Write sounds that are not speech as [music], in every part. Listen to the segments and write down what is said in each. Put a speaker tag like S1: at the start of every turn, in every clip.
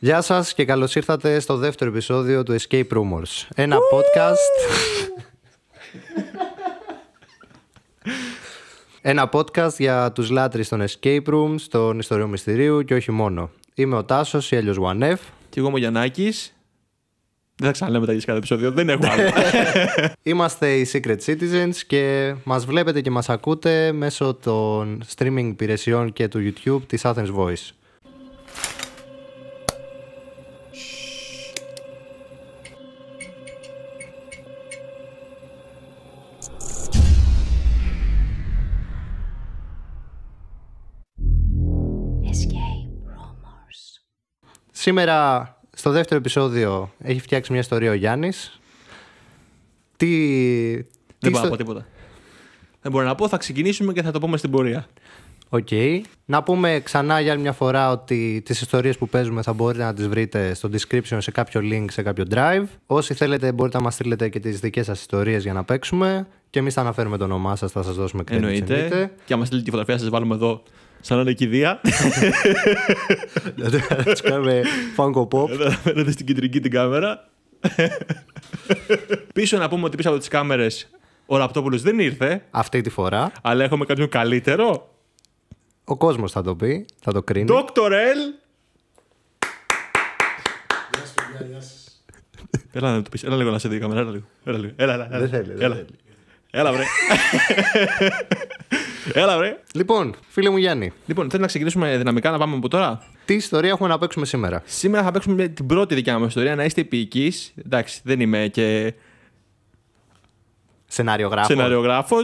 S1: Γεια σας και καλώς ήρθατε στο δεύτερο επεισόδιο του Escape Rumors. Ένα podcast... Ένα podcast για τους λάτρεις των Escape Rooms, των ιστοριών μυστηρίου και όχι μόνο. Είμαι ο Τάσος, ή αλλιώς OneF. Και εγώ είμαι ο Δεν θα ξαναλέμε τα κάθε επεισόδιο, δεν έχω άλλο. [laughs] Είμαστε οι Secret Citizens και μας βλέπετε και μας ακούτε μέσω των streaming υπηρεσιών και του YouTube της Athens Voice. Σήμερα, στο δεύτερο επεισόδιο, έχει φτιάξει μια ιστορία ο Γιάννης. Τι. Δεν πάω να πω τίποτα. Δεν μπορώ να πω, θα ξεκινήσουμε και θα το πούμε στην πορεία. Οκ. Να πούμε ξανά για άλλη μια φορά ότι τις ιστορίες που παίζουμε θα μπορείτε να τις βρείτε στο description σε κάποιο link, σε κάποιο drive. Όσοι θέλετε μπορείτε να μας στείλετε και τις δικές σας ιστορίες για να παίξουμε και εμείς θα αναφέρουμε το όνομά σας θα σας δώσουμε credit. Εννοείται. Και
S2: άμα στείλετε τη φωτογραφία σας βάλουμε εδώ Σαν να είναι κηδεία. Να τους κάνουμε Funko Pop. να φαίνονται στην κεντρική την κάμερα. πίσω να πούμε ότι πίσω από τις κάμερες ο Ραπτόπουλος δεν ήρθε. Αυτή τη φορά. Αλλά έχουμε κάποιον καλύτερο. Ο κόσμος θα το πει, θα το κρίνει. Dr. L. Έλα να το πεις, έλα λίγο να σε δει η κάμερα, έλα λίγο. Έλα, έλα, έλα, έλα, δεν θέλει, έλα, Έλα, βρε. Λοιπόν, φίλε μου Γιάννη. Λοιπόν, θέλω να ξεκινήσουμε δυναμικά να πάμε από τώρα. Τι ιστορία έχουμε να παίξουμε σήμερα. Σήμερα θα παίξουμε την πρώτη δικιά μας ιστορία, να είστε ποιητή. Εντάξει, δεν είμαι και. Σενάριογράφος. Σενάριογράφος.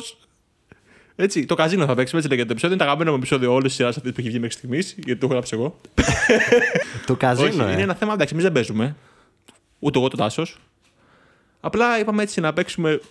S2: Έτσι, το καζίνο θα παίξουμε, έτσι λέγεται το επεισόδιο. Είναι τα αγαπημένο μου επεισόδιο όλης της σειράς αυτής που έχει βγει μέχρι στιγμής, γιατί το έχω γράψει εγώ.
S1: [laughs] το καζίνο. Όχι, ε. είναι ένα
S2: θέμα, εντάξει, εμείς δεν παίζουμε. Ούτε εγώ το τάσος. Απλά είπαμε έτσι να παίξουμε. [laughs] [laughs]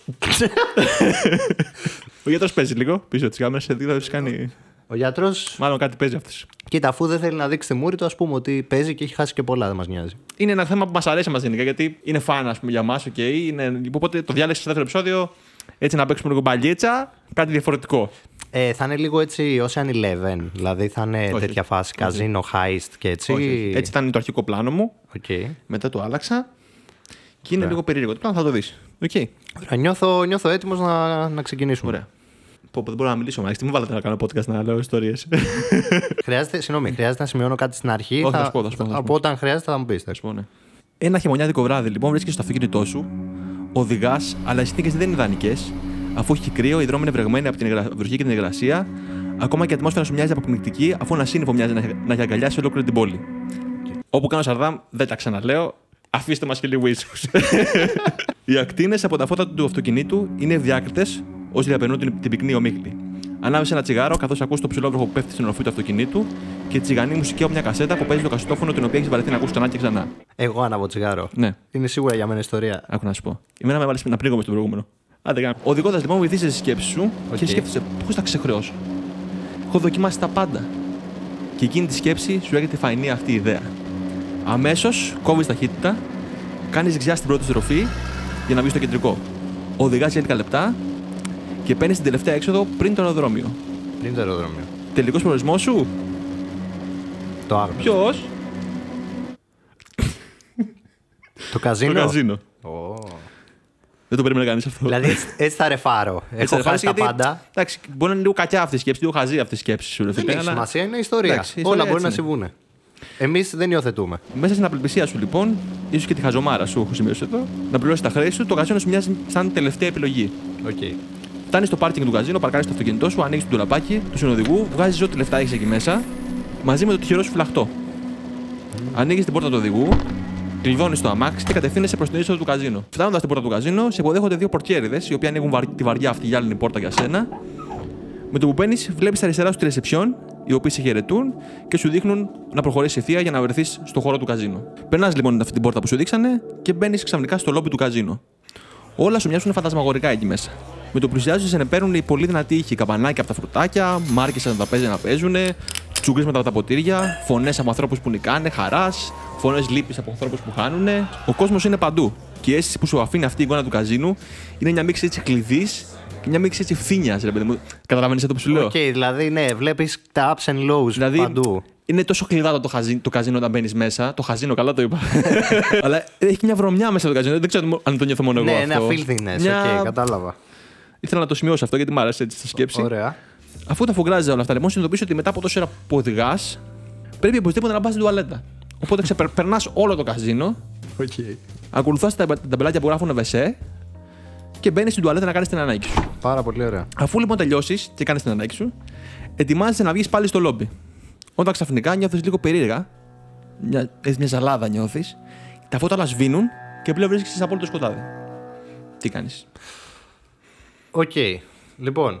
S2: Ο γιατρός παίζει λίγο πίσω τι σε τι κάνει. Ο γιατρός. Μάλλον κάτι παίζει αυτή. Κοίτα, αφού δεν θέλει να δείξει τη μούρη του, ας πούμε ότι παίζει
S1: και έχει χάσει και πολλά, δεν μας νοιάζει.
S2: Είναι ένα θέμα που μας αρέσει μα γενικά, γιατί είναι φαν, για μας, Okay. Είναι... Οπότε το διάλεξε στο δεύτερο επεισόδιο, έτσι να παίξουμε λίγο μπαλίτσα, κάτι διαφορετικό. Ε, θα
S1: είναι λίγο έτσι Ocean Eleven, δηλαδή θα είναι Όχι. τέτοια φάση, καζίνο, heist και έτσι. Όχι. Έτσι
S2: ήταν το αρχικό πλάνο μου. Okay. Μετά το άλλαξα. Και είναι Ωραία. λίγο περίεργο. Το πλάνο θα το δεις. Okay. νιώθω, νιώθω έτοιμος να, να ξεκινήσουμε. Ωραία. Πω, δεν μπορώ να μιλήσω, μα τι μου βάλατε να
S1: κάνω podcast να λέω ιστορίες. χρειάζεται, συγγνώμη, χρειάζεται να σημειώνω κάτι στην αρχή. Όχι, θα, θα, σου πω, θα, σου πω, θα
S2: Από όταν χρειάζεται θα μου πεις. Ναι. Ένα χειμωνιάτικο βράδυ, λοιπόν, βρίσκεσαι στο αυτοκίνητό σου, οδηγάς, αλλά οι συνθήκε δεν είναι ιδανικές. Αφού έχει κρύο, οι δρόμοι είναι βρεγμένοι από την βροχή και την υγρασία, ακόμα και η ατμόσφαιρα σου μοιάζει αποκμηκτική, αφού ένα σύννεφο μοιάζει να, να έχει αγκαλιάσει ολόκληρη την πόλη. Όπου κάνω σαρδάμ, δεν τα ξαναλέω. Αφήστε μας και λίγο ήσυχου. [laughs] οι ακτίνες από τα φώτα του αυτοκινήτου είναι διάκριτες ω διαπερνούν την, την πυκνή ομίχλη. Ανάβεις ένα τσιγάρο καθώς ακούς το ψηλό που πέφτει στην οροφή του αυτοκινήτου και τσιγανή μουσική από μια κασέτα που παίζει το κασιτόφωνο την οποία έχεις βαρεθεί να ακούσει ξανά και ξανά. Εγώ άναβω τσιγάρο. Ναι. Είναι σίγουρα για μένα ιστορία. Άκου να σου πω. Εμένα με βάλει να πλήγω στον προηγούμενο. Άντε κάνω. Οδηγώντα λοιπόν βοηθήσει τη σκέψη σου okay. και σκέφτεσαι πώς θα ξεχρεώσω. Έχω δοκιμάσει τα πάντα. Και εκείνη τη σκέψη σου έρχεται φανή αυτή η ιδέα. Αμέσως κόβεις ταχύτητα, κάνεις δεξιά στην πρώτη στροφή για να βγει στο κεντρικό. Οδηγάς για λεπτά και παίρνεις την τελευταία έξοδο πριν το αεροδρόμιο. Πριν το αεροδρόμιο. Τελικός προορισμός σου. Το άγνωστο. Ποιος.
S1: το καζίνο. Το καζίνο.
S2: Oh. Δεν το περίμενε κανείς αυτό. Δηλαδή έτσι θα ρεφάρω. Έχω χάσει τα πάντα. Εντάξει, μπορεί να είναι λίγο κακιά αυτή η σκέψη, λίγο χαζή αυτή η σκέψη Δεν έχει σημασία, είναι ιστορία. Εντάξει, ιστορία Όλα μπορεί να συμβούν. Εμείς δεν υιοθετούμε. Μέσα στην απελπισία σου, λοιπόν, ίσως και τη χαζομάρα σου, έχω σημειώσει εδώ, να πληρώσεις τα χρέη σου, το καζίνο σου μοιάζει σαν τελευταία επιλογή. Okay. Φτάνεις στο πάρκινγκ του καζίνο, παρκάρεις το αυτοκίνητό σου, ανοίγεις το τουλαπάκι του συνοδηγού, βγάζεις ό,τι λεφτά έχεις εκεί μέσα, μαζί με το τυχερό σου φλαχτό. Ανοίγεις την πόρτα του οδηγού, κλειδώνεις το αμάξι και κατευθύνεσαι προς την είσοδο του καζίνο. Φτάνοντας στην πόρτα του καζίνο, σε υποδέχονται δύο πορτιέριδες, οι οποίοι ανοίγουν τη βαριά αυτή γυάλινη πόρτα για σένα. Με το που παίρνεις, βλέπεις αριστερά σου τη ρεσεψιόν, οι οποίοι σε χαιρετούν και σου δείχνουν να προχωρήσεις θεία για να βρεθείς στο χώρο του καζίνο. Περνάς λοιπόν αυτή την πόρτα που σου δείξανε και μπαίνεις ξαφνικά στο λόμπι του καζίνο. Όλα σου μοιάζουν φαντασμαγορικά εκεί μέσα με το πλησιάζει σε παίρνουν οι πολύ δυνατοί ήχοι. Καμπανάκια από τα φρουτάκια, μάρκε σαν τα παίζουν να παίζουν, τσούγκρε από τα ποτήρια, φωνές από ανθρώπους που νικάνε, χαράς, φωνές λύπης από ανθρώπους που χάνουν. Ο κόσμος είναι παντού. Και η αίσθηση που σου αφήνει αυτή η εικόνα του καζίνου είναι μια μίξη έτσι κλειδί και μια μίξη έτσι φθήνιας. Καταλαβαίνεις αυτό που σου λέω. Οκ, okay, δηλαδή ναι, βλέπεις τα ups and lows δηλαδή, παντού. Είναι τόσο κλειδάτο το, χαζί, το καζίνο όταν μπαίνεις μέσα. Το χαζίνο, καλά το είπα. [laughs] Αλλά έχει μια βρωμιά μέσα το καζίνο. Δεν ξέρω αν το νιώθω μόνο εγώ. Ναι, αυτό. ένα filthiness. Μια... Okay, κατάλαβα. Ήθελα να το σημειώσω αυτό γιατί μου άρεσε έτσι στη σκέψη. Ωραία. Αφού τα φογκράζει όλα αυτά, λοιπόν, συνειδητοποιήσω ότι μετά από τόση ώρα που οδηγάς, πρέπει οπωσδήποτε να πας στην τουαλέτα. Οπότε ξεπερνά [laughs] όλο το καζίνο. Okay. Ακολουθάς τα, τα μπελάκια που γράφουν Βεσέ και μπαίνεις στην τουαλέτα να κάνεις την ανάγκη σου. Πάρα πολύ ωραία. Αφού λοιπόν τελειώσεις και κάνεις την ανάγκη σου, ετοιμάζεσαι να βγεις πάλι στο λόμπι. Όταν ξαφνικά νιώθεις λίγο περίεργα, μια, μια ζαλάδα νιώθεις, τα φώτα όλα σβήνουν και πλέον βρίσκει σε απόλυτο σκοτάδι. Τι κάνεις. Οκ. Okay. Λοιπόν,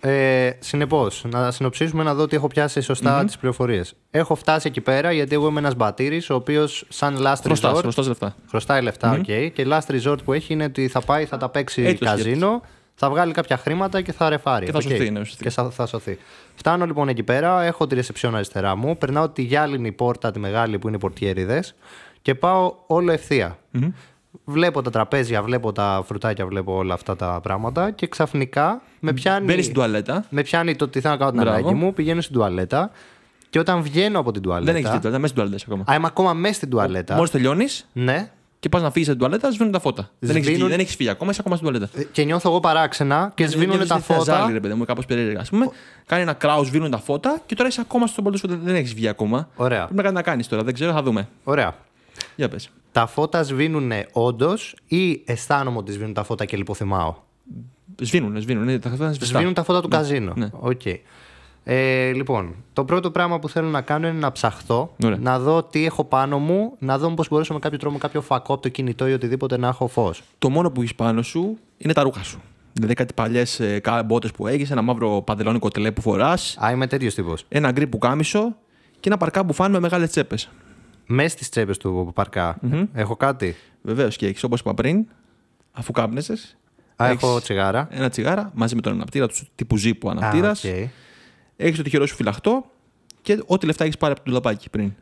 S2: ε, Συνεπώς,
S1: να συνοψίσουμε να δω ότι έχω πιάσει σωστά mm-hmm. τις πληροφορίες. Έχω φτάσει εκεί πέρα γιατί εγώ είμαι ένας μπατήρης ο οποίος, σαν last χρωστάς, resort. Χρωστάει λεφτά. Χρωστάει λεφτά, οκ. Mm-hmm. Okay. Και last resort που έχει είναι ότι θα πάει, θα τα παίξει Έτσι, καζίνο, θα βγάλει κάποια χρήματα και θα ρεφάρει. Και θα okay. σωθεί, ναι, Και θα, θα σωθεί. Φτάνω λοιπόν εκεί πέρα, έχω τη ρεσεψιόν αριστερά μου, περνάω τη γυάλινη πόρτα, τη μεγάλη που είναι οι πορτιέριδες και πάω όλο Βλέπω τα τραπέζια, βλέπω τα φρουτάκια, βλέπω όλα αυτά τα πράγματα και ξαφνικά με πιάνει. Μπαίνεις στην τουαλέτα. Με πιάνει το θέλω να κάνω την ανάγκη μου, πηγαίνω στην τουαλέτα. Και όταν βγαίνω από την τουαλέτα. Δεν έχει την τουαλέτα, μέσα στην τουαλέτα ακόμα. Α, είμαι ακόμα
S2: μέσα στην τουαλέτα. Μόλις τελειώνεις. Ναι. Και πας να φύγεις από την τουαλέτα, σβήνουν τα φώτα. Σβήνουν... Δεν έχεις φύγει ακόμα, είσαι ακόμα στην τουαλέτα. Ε, και νιώθω εγώ παράξενα και ε, σβήνουν τα φώτα. Ζάλι, ρε παιδί μου, κάπως περίεργα. Ο... κάνει ένα κράου, σβήνουν τα φώτα και τώρα είσαι ακόμα στον πολλού σου, δεν έχεις βγει ακόμα. Ωραία. Πρέπει να κάνεις τώρα, δεν ξέρω, θα δούμε. Ωραία. Για τα φώτα σβήνουν όντως ή αισθάνομαι ότι σβήνουν
S1: τα φώτα και λιποθυμάω. Σβήνουν, σβήνουν. Τα φώτα σβήνουν τα φώτα του ναι, καζίνο. Ναι. Ε, λοιπόν, το πρώτο πράγμα που θέλω να κάνω είναι να ψαχθώ, να δω τι έχω
S2: πάνω μου, να δω πώ μπορέσω με κάποιο τρόπο, κάποιο φακό από το κινητό ή οτιδήποτε να έχω φως. Το μόνο που έχεις πάνω σου είναι τα ρούχα σου. Δηλαδή κάτι παλιές ε, μπότες που έχεις, ένα μαύρο παντελόνι κοτελέ που φοράς. Α, είμαι τέτοιος τύπος. Ένα γκρι που κάμισο και ένα παρκά που φάνε με μεγάλες τσέπες μέσα στις τσέπες του παρκα Έχω κάτι. Βεβαίως και έχεις, όπως είπα πριν, αφού κάπνεσες. έχω τσιγάρα. Ένα τσιγάρα μαζί με τον αναπτήρα του τύπου ζύπου αναπτήρα. Okay. Έχεις το τυχερό σου φυλαχτό και ό,τι λεφτά έχεις πάρει από το λαπάκι πριν.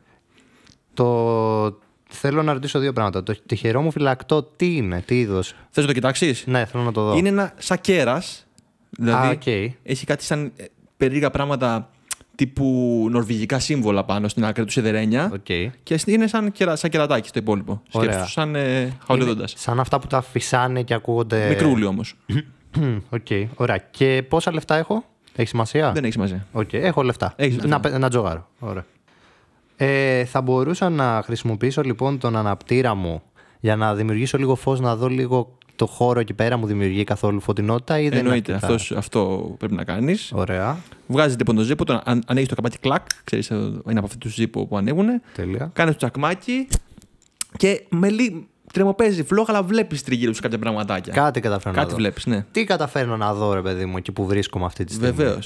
S1: Το. Θέλω να ρωτήσω δύο πράγματα. Το τυχερό μου φυλακτό τι είναι, τι είδος. Θες να το κοιτάξεις.
S2: Ναι, θέλω να το δω. Είναι ένα σακέρα. Δηλαδή, έχει κάτι σαν ε, περίεργα πράγματα τύπου νορβηγικά σύμβολα πάνω στην άκρη του σιδερένια. Okay. Και είναι σαν, κερατάκι στο υπόλοιπο. Σκέψου, σαν ε, Σαν αυτά που τα φυσάνε και
S1: ακούγονται. Μικρούλι όμως. okay. [clears throat] Ωραία. Και πόσα λεφτά έχω, έχεις σημασία. Δεν έχεις σημασία. Okay. Έχω λεφτά. να, να τζογάρω. Ε, θα μπορούσα να χρησιμοποιήσω λοιπόν τον αναπτήρα μου για να δημιουργήσω λίγο φως, να δω λίγο το χώρο εκεί
S2: πέρα μου δημιουργεί καθόλου φωτεινότητα ή δεν Εννοείται. Είναι αυτός, αυτό πρέπει να κάνεις. Ωραία. Βγάζεις λοιπόν το ζύπο, τον, αν, ανοίγεις το καπάκι κλακ, Ξέρεις, είναι από αυτούς τους ζύπου που ανοίγουν. Τέλεια. Κάνεις το τσακμάκι και με λίγο. Τρεμοπαίζει φλόγα, αλλά βλέπεις τριγύρω σου κάποια πραγματάκια. Κάτι καταφέρνω. Κάτι βλέπεις, ναι. Τι καταφέρνω να δω, ρε παιδί μου, εκεί που βρίσκομαι αυτή τη στιγμή. Βεβαίως.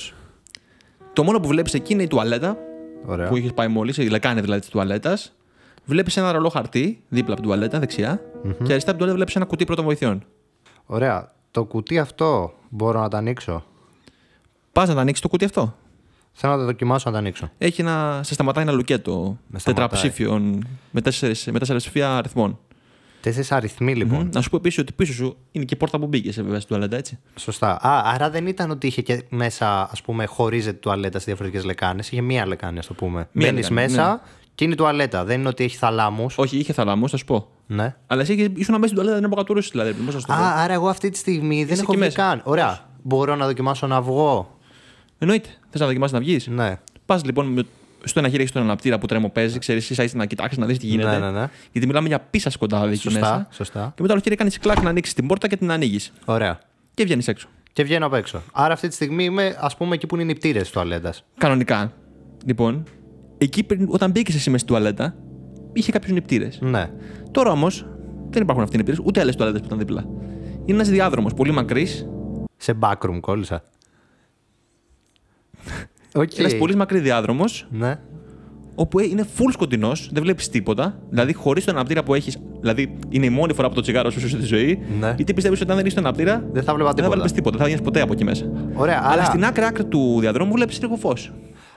S2: Το μόνο που βλέπεις εκεί είναι η τουαλέτα. Ωραία. Που είχες πάει μόλις, η λεκάνη δηλαδή της τουαλέτας. Βλέπεις ένα ρολό χαρτί δίπλα από την τουαλέτα, δεξιά, mm-hmm. και αριστερά από την τουαλέτα βλέπεις ένα κουτί πρώτων βοηθειών. Ωραία. Το κουτί αυτό μπορώ να το ανοίξω. Πας να το ανοίξεις το κουτί αυτό.
S1: Θέλω να το δοκιμάσω να το ανοίξω.
S2: Έχει να... Σε σταματάει ένα λουκέτο με τετραψήφιων με τέσσερα ψηφία αριθμών. Τέσσερις αριθμοί λοιπόν. Mm-hmm. Να σου πω επίσης ότι πίσω σου είναι και η πόρτα που μπήκε σε βέβαια στην τουαλέτα, έτσι. Σωστά. Α, άρα δεν ήταν ότι είχε και μέσα, ας πούμε, χωρίζεται
S1: τουαλέτα σε διαφορετικές λεκάνες. Είχε μία λεκάνη, ας το πούμε. Μπαίνει μέσα, ναι. Και είναι τουαλέτα, δεν είναι ότι έχει
S2: θαλάμους. Όχι, είχε θαλάμους, θα σου πω. Ναι. Αλλά εσύ ήσουν μέσα στην τουαλέτα, δεν τη δηλαδή. Πώς σας το Α, άρα εγώ αυτή τη στιγμή δεν έχω βγει καν. Ωραία. Μπορώ να δοκιμάσω να βγω. Εννοείται. Θες να δοκιμάσεις να βγεις. Ναι. Πας λοιπόν στο ένα χέρι έχεις τον αναπτήρα που τρέμο παίζει, ξέρεις, εσύ να κοιτάξεις να δεις τι γίνεται. Ναι, ναι, ναι. Γιατί μιλάμε για πίσα κοντά εκεί μέσα. Σωστά. Και μετά το χέρι κάνεις κλακ να ανοίξεις την πόρτα και την ανοίγεις. Ωραία. Και βγαίνεις έξω. Και βγαίνω απ' έξω. Άρα αυτή τη στιγμή είμαι, ας πούμε, εκεί που είναι οι πτήρες τουαλέτας. Κανονικά. Λοιπόν, Εκεί πριν, όταν μπήκε εσύ μέσα στην τουαλέτα, είχε κάποιους νηπτήρε. Ναι. Τώρα όμως δεν υπάρχουν αυτοί οι νηπτήρε, ούτε άλλες τουαλέτες που ήταν δίπλα. Είναι ένας διάδρομος πολύ μακρύς. Σε backroom κόλλησα. Okay. Ένας πολύ μακρύς διάδρομος. Ναι. Όπου ε, είναι full σκοτεινός, δεν βλέπεις τίποτα. Δηλαδή, χωρίς τον αναπτήρα που έχεις. Δηλαδή, είναι η μόνη φορά που το τσιγάρο σου ζούσε τη ζωή. Ναι. Γιατί πιστεύεις ότι αν δεν έχεις τον αναπτήρα. Δεν θα βλέπει τίποτα. Δεν θα, τίποτα. θα βγει ποτέ από εκεί μέσα. αλλά... στην άκρη άκρη του διαδρόμου βλέπεις
S1: λίγο φως.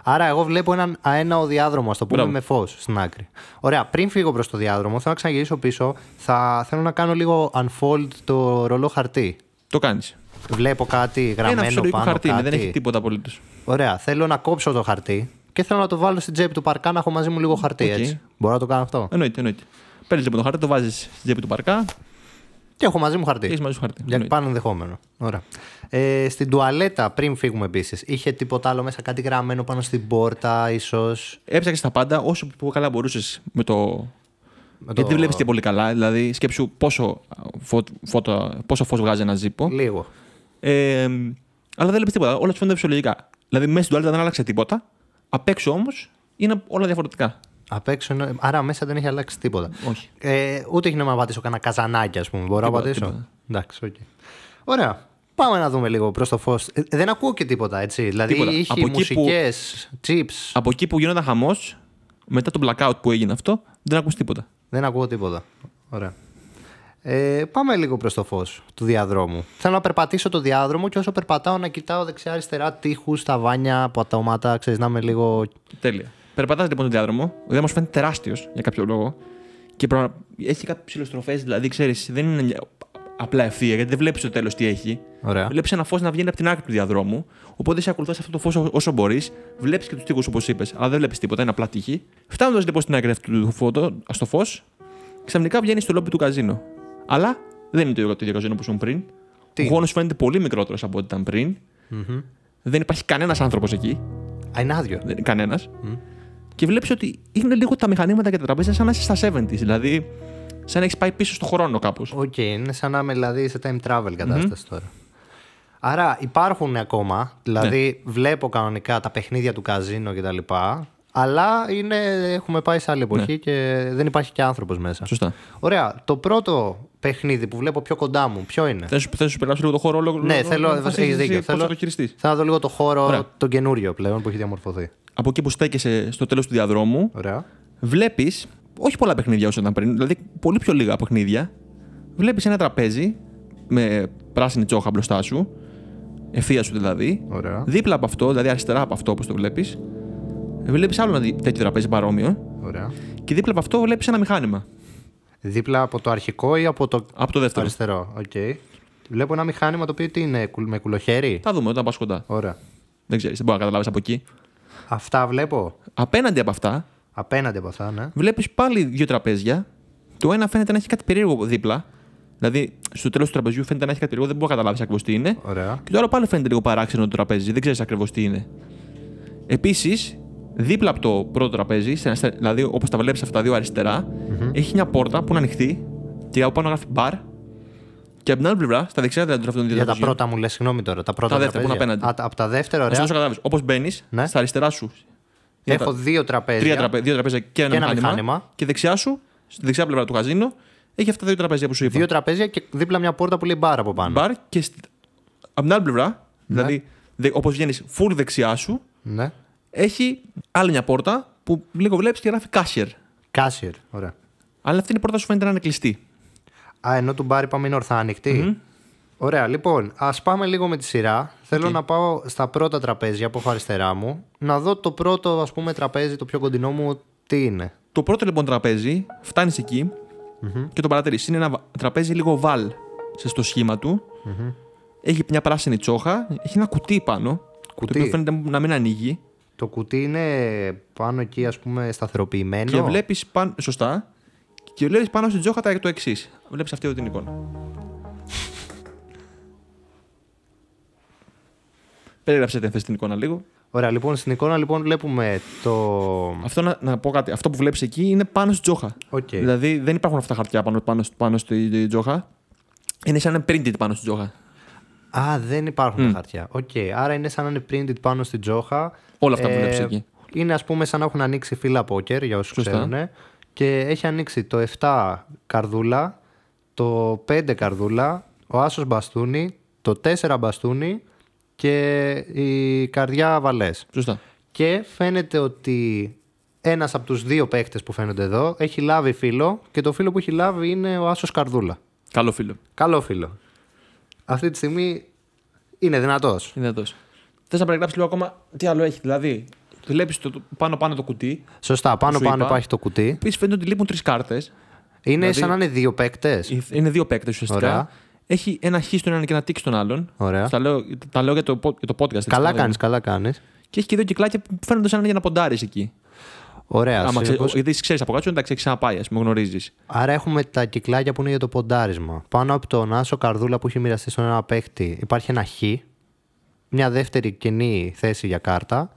S1: Άρα, εγώ βλέπω έναν αέναο διάδρομο, ας το πούμε, Μπράβο. με φως στην άκρη. Ωραία, πριν φύγω προς το διάδρομο, θέλω να ξαναγυρίσω πίσω. Θα θέλω να κάνω λίγο unfold το ρολό χαρτί. Το κάνεις. Βλέπω κάτι γραμμένο Ένα πάνω. χαρτί, ναι, δεν έχει τίποτα απολύτως. Ωραία, θέλω να κόψω το χαρτί και θέλω να το βάλω στην τσέπη του παρκά να έχω μαζί μου λίγο χαρτί. Okay. Έτσι. Μπορώ να το κάνω αυτό. Εννοείται, εννοείται. Παίρνεις λοιπόν το χαρτί, το βάζεις στην τσέπη του παρκά. Και έχω μαζί μου χαρτί. Έχεις μαζί σου χαρτί. Για πάνω ενδεχόμενο. Ωραία. Ε, στην τουαλέτα, πριν φύγουμε επίσης, είχε τίποτα άλλο μέσα, κάτι γραμμένο πάνω στην πόρτα, ίσως. Έψαξες τα πάντα όσο που καλά μπορούσες
S2: με το. Γιατί δεν βλέπεις και πολύ καλά. Δηλαδή, σκέψου πόσο, φω... πόσο φως βγάζει ένα ζύπο. Λίγο. Ε, αλλά δεν βλέπεις τίποτα. Όλα σου φαίνονται φυσιολογικά. Δηλαδή, μέσα στην τουαλέτα δεν άλλαξε τίποτα. Απ' έξω όμως είναι όλα διαφορετικά. Απ' έξω, άρα μέσα
S1: δεν έχει αλλάξει τίποτα. Όχι. Ε, ούτε έχει νόημα να πατήσω κανένα καζανάκι, ας πούμε. Μπορώ να πατήσω. Τίποτα. Εντάξει, okay. Ωραία. Πάμε να δούμε λίγο προς το φως. Ε, δεν ακούω και τίποτα έτσι. Δηλαδή τίποτα. είχε από μουσικές,
S2: chips. Από εκεί που γίνονταν χαμός, μετά το blackout που έγινε αυτό, δεν
S1: ακούς τίποτα. Δεν ακούω τίποτα. Ωραία. Ε, πάμε λίγο προς το φως του
S2: διαδρόμου.
S1: Θέλω να περπατήσω το διάδρομο και όσο περπατάω να κοιτάω δεξιά-αριστερά τείχους, ταβάνια,
S2: πατώματα. Ξέρεις να είμαι λίγο. Τέλεια. Περπατάς λοιπόν το διάδρομο. Ο διάδρομο φαίνεται τεράστιος για κάποιο λόγο. Και προ... έχει κάποιες ψηλοστροφές, δηλαδή ξέρεις, δεν είναι απλά ευθεία γιατί δεν βλέπεις το τέλος τι έχει. Βλέπεις ένα φως να βγαίνει από την άκρη του διαδρόμου. Οπότε σε ακολουθάς αυτό το φως όσο μπορείς. Βλέπεις και τους τείχου όπως είπες. Αλλά δεν βλέπεις τίποτα, είναι απλά τύχη. Φτάνοντας λοιπόν στην άκρη αυτού του στο φως, ξαφνικά βγαίνει στο λόμπι του καζίνο. Αλλά δεν είναι το ίδιο καζίνο όπω ήσουν πριν. Τι. Ο γόνος φαίνεται πολύ μικρότερος από ό,τι ήταν πριν. Mm-hmm. Δεν υπάρχει κανένας άνθρωπος εκεί. Α, είναι άδειο. Κανένα. Mm. Και βλέπεις ότι είναι λίγο τα μηχανήματα και τα τραπέζια σαν να είσαι στα 70s. Δηλαδή, σαν να έχεις πάει πίσω στον χρόνο κάπως. Οκ, okay, είναι σαν να είμαι δηλαδή σε time
S1: travel κατάσταση mm-hmm. τώρα. Άρα υπάρχουν ακόμα, δηλαδή ναι. βλέπω κανονικά τα παιχνίδια του καζίνο κτλ. Αλλά είναι, έχουμε πάει σε άλλη εποχή ναι. και δεν υπάρχει και άνθρωπος μέσα. Σωστά. Ωραία. Το πρώτο παιχνίδι που βλέπω πιο κοντά μου, ποιο είναι.
S2: Θες να σου περάσω λίγο το χώρο όλο. Ναι, θέλω. έχεις δίκιο. Θέλω να το Θέλω να δω λίγο το χώρο, Ωραία. το καινούριο πλέον που έχει διαμορφωθεί. Από εκεί που στέκεσαι στο τέλος του διαδρόμου, βλέπεις. Όχι πολλά παιχνίδια όσο ήταν πριν, δηλαδή πολύ πιο λίγα παιχνίδια. Βλέπεις ένα τραπέζι με πράσινη τσόχα μπροστά σου ευθεία σου δηλαδή. Δίπλα από αυτό, δηλαδή αριστερά από αυτό όπως το βλέπεις, βλέπεις άλλο ένα τέτοιο τραπέζι παρόμοιο. Ωραία. Και δίπλα από αυτό βλέπεις ένα μηχάνημα. Δίπλα από το αρχικό ή από το, από το δεύτερο. αριστερό. Okay.
S1: Βλέπω ένα μηχάνημα το οποίο τι είναι, με κουλοχέρι. Θα δούμε όταν πας κοντά. Ωραία. Δεν ξέρεις, δεν μπορεί να καταλάβεις από
S2: εκεί. Αυτά βλέπω. Απέναντι από αυτά. Απέναντι από αυτά, ναι. Βλέπεις πάλι δύο τραπέζια. Το ένα φαίνεται να έχει κάτι περίεργο δίπλα. Δηλαδή, στο τέλος του τραπεζιού φαίνεται να έχει κάτι λίγο, δεν μπορεί να καταλάβεις ακριβώς τι είναι. Ωραία. Και το πάλι φαίνεται λίγο παράξενο το τραπέζι, δεν ξέρεις ακριβώς τι είναι. Επίσης, δίπλα από το πρώτο τραπέζι, δηλαδή όπως τα βλέπεις αυτά τα δύο αριστερά, mm-hmm. έχει μια πόρτα που είναι ανοιχτή και από πάνω γράφει μπαρ. Και από την άλλη πλευρά, στα δεξιά δηλαδή των δύο Για τα πρώτα μου λες, συγγνώμη τώρα. Τα πρώτα τα δεύτερα που είναι απέναντι.
S1: από τα δεύτερα, ωραία.
S2: καταλάβει. Όπως μπαίνεις, ναι. στα αριστερά σου. Έχω δύο τραπέζια. Τρία τραπέζια, και ένα, και ένα μηχάνημα. μηχάνημα. Και δεξιά σου, στη δεξιά πλευρά του καζίνο, έχει αυτά τα δύο τραπέζια που σου είπα. Δύο τραπέζια και δίπλα μια πόρτα που λέει μπαρ από πάνω. Μπαρ και στι... από την άλλη πλευρά, ναι. δηλαδή όπως βγαίνεις φουρ δεξιά σου, ναι. έχει άλλη μια πόρτα που λίγο βλέπεις και γράφει κάσιερ. Κάσιερ,
S1: ωραία. Αλλά αυτή είναι η πόρτα σου φαίνεται να είναι κλειστή. Α, ενώ του μπαρ είπαμε είναι ορθά Ωραία, λοιπόν, ας πάμε λίγο με τη σειρά. Θέλω να πάω στα πρώτα τραπέζια από έχω αριστερά
S2: μου, να δω το πρώτο ας πούμε, τραπέζι, το πιο κοντινό μου, τι είναι. Το πρώτο λοιπόν τραπέζι, φτάνεις εκεί, Mm-hmm. και το παρατηρείς. Είναι ένα τραπέζι λίγο βαλ στο σχήμα του. Mm-hmm. Έχει μια πράσινη τσόχα, έχει ένα κουτί πάνω. Κουτί. Το οποίο φαίνεται να μην
S1: ανοίγει. Το κουτί είναι πάνω εκεί, ας πούμε, σταθεροποιημένο. Και βλέπεις πάνω. Σωστά.
S2: Και βλέπεις πάνω στην τσόχα το εξής. Βλέπεις αυτή την εικόνα. [laughs] Περίγραψε την εικόνα λίγο. Ωραία, λοιπόν, στην εικόνα λοιπόν βλέπουμε το. Αυτό να, να πω κάτι. Αυτό που βλέπεις εκεί είναι πάνω στη τζόχα. Okay. Δηλαδή δεν υπάρχουν αυτά τα χαρτιά πάνω, πάνω, πάνω στη τζόχα. Είναι σαν να printed πάνω
S1: στη τζόχα. Α, δεν υπάρχουν τα χαρτιά. Οκ. Okay. Άρα είναι σαν να είναι printed πάνω στη τζόχα. Όλα αυτά που ε, βλέπεις εκεί. Είναι ας πούμε σαν να έχουν ανοίξει φύλλα πόκερ για όσους ξέρουν. Και έχει ανοίξει το 7 καρδούλα, το 5 καρδούλα, ο άσος μπαστούνι, το 4 μπαστούνι, και η Καρδιά Βαλές. Σωστά. Και φαίνεται ότι ένας από τους δύο παίκτες που φαίνονται εδώ έχει λάβει φίλο και το φίλο που έχει λάβει είναι ο Άσος Καρδούλα. Καλό φίλο. Καλό φίλο.
S2: Αυτή τη στιγμή είναι δυνατός. Δυνατός. Θες να περιγράψεις λίγο ακόμα τι άλλο έχει. Δηλαδή, βλέπει πάνω-πάνω το κουτί. Σωστά, πάνω-πάνω υπάρχει το κουτί. Επίσης φαίνεται ότι λείπουν τρεις κάρτες. Είναι δηλαδή, σαν να είναι δύο παίκτες. Είναι δύο παίκτες ουσιαστικά. Ωραία έχει ένα χ στον έναν και ένα τίκ στον άλλον. Ωραία. Τα λέω, τα λέω για, το, το podcast. Καλά δηλαδή. κάνεις, καλά κάνεις. Και έχει και δύο κυκλάκια που φαίνονται σαν να για να ποντάρεις εκεί. Ωραία. Άμα πώς... Γιατί ξέρεις από κάτω, εντάξει, έχει ξαναπάει, ας πούμε, γνωρίζεις.
S1: Άρα έχουμε τα κυκλάκια που είναι για το ποντάρισμα. Πάνω από τον Άσο Καρδούλα που έχει μοιραστεί στον ένα παίχτη υπάρχει ένα χ. Μια δεύτερη κενή θέση για κάρτα.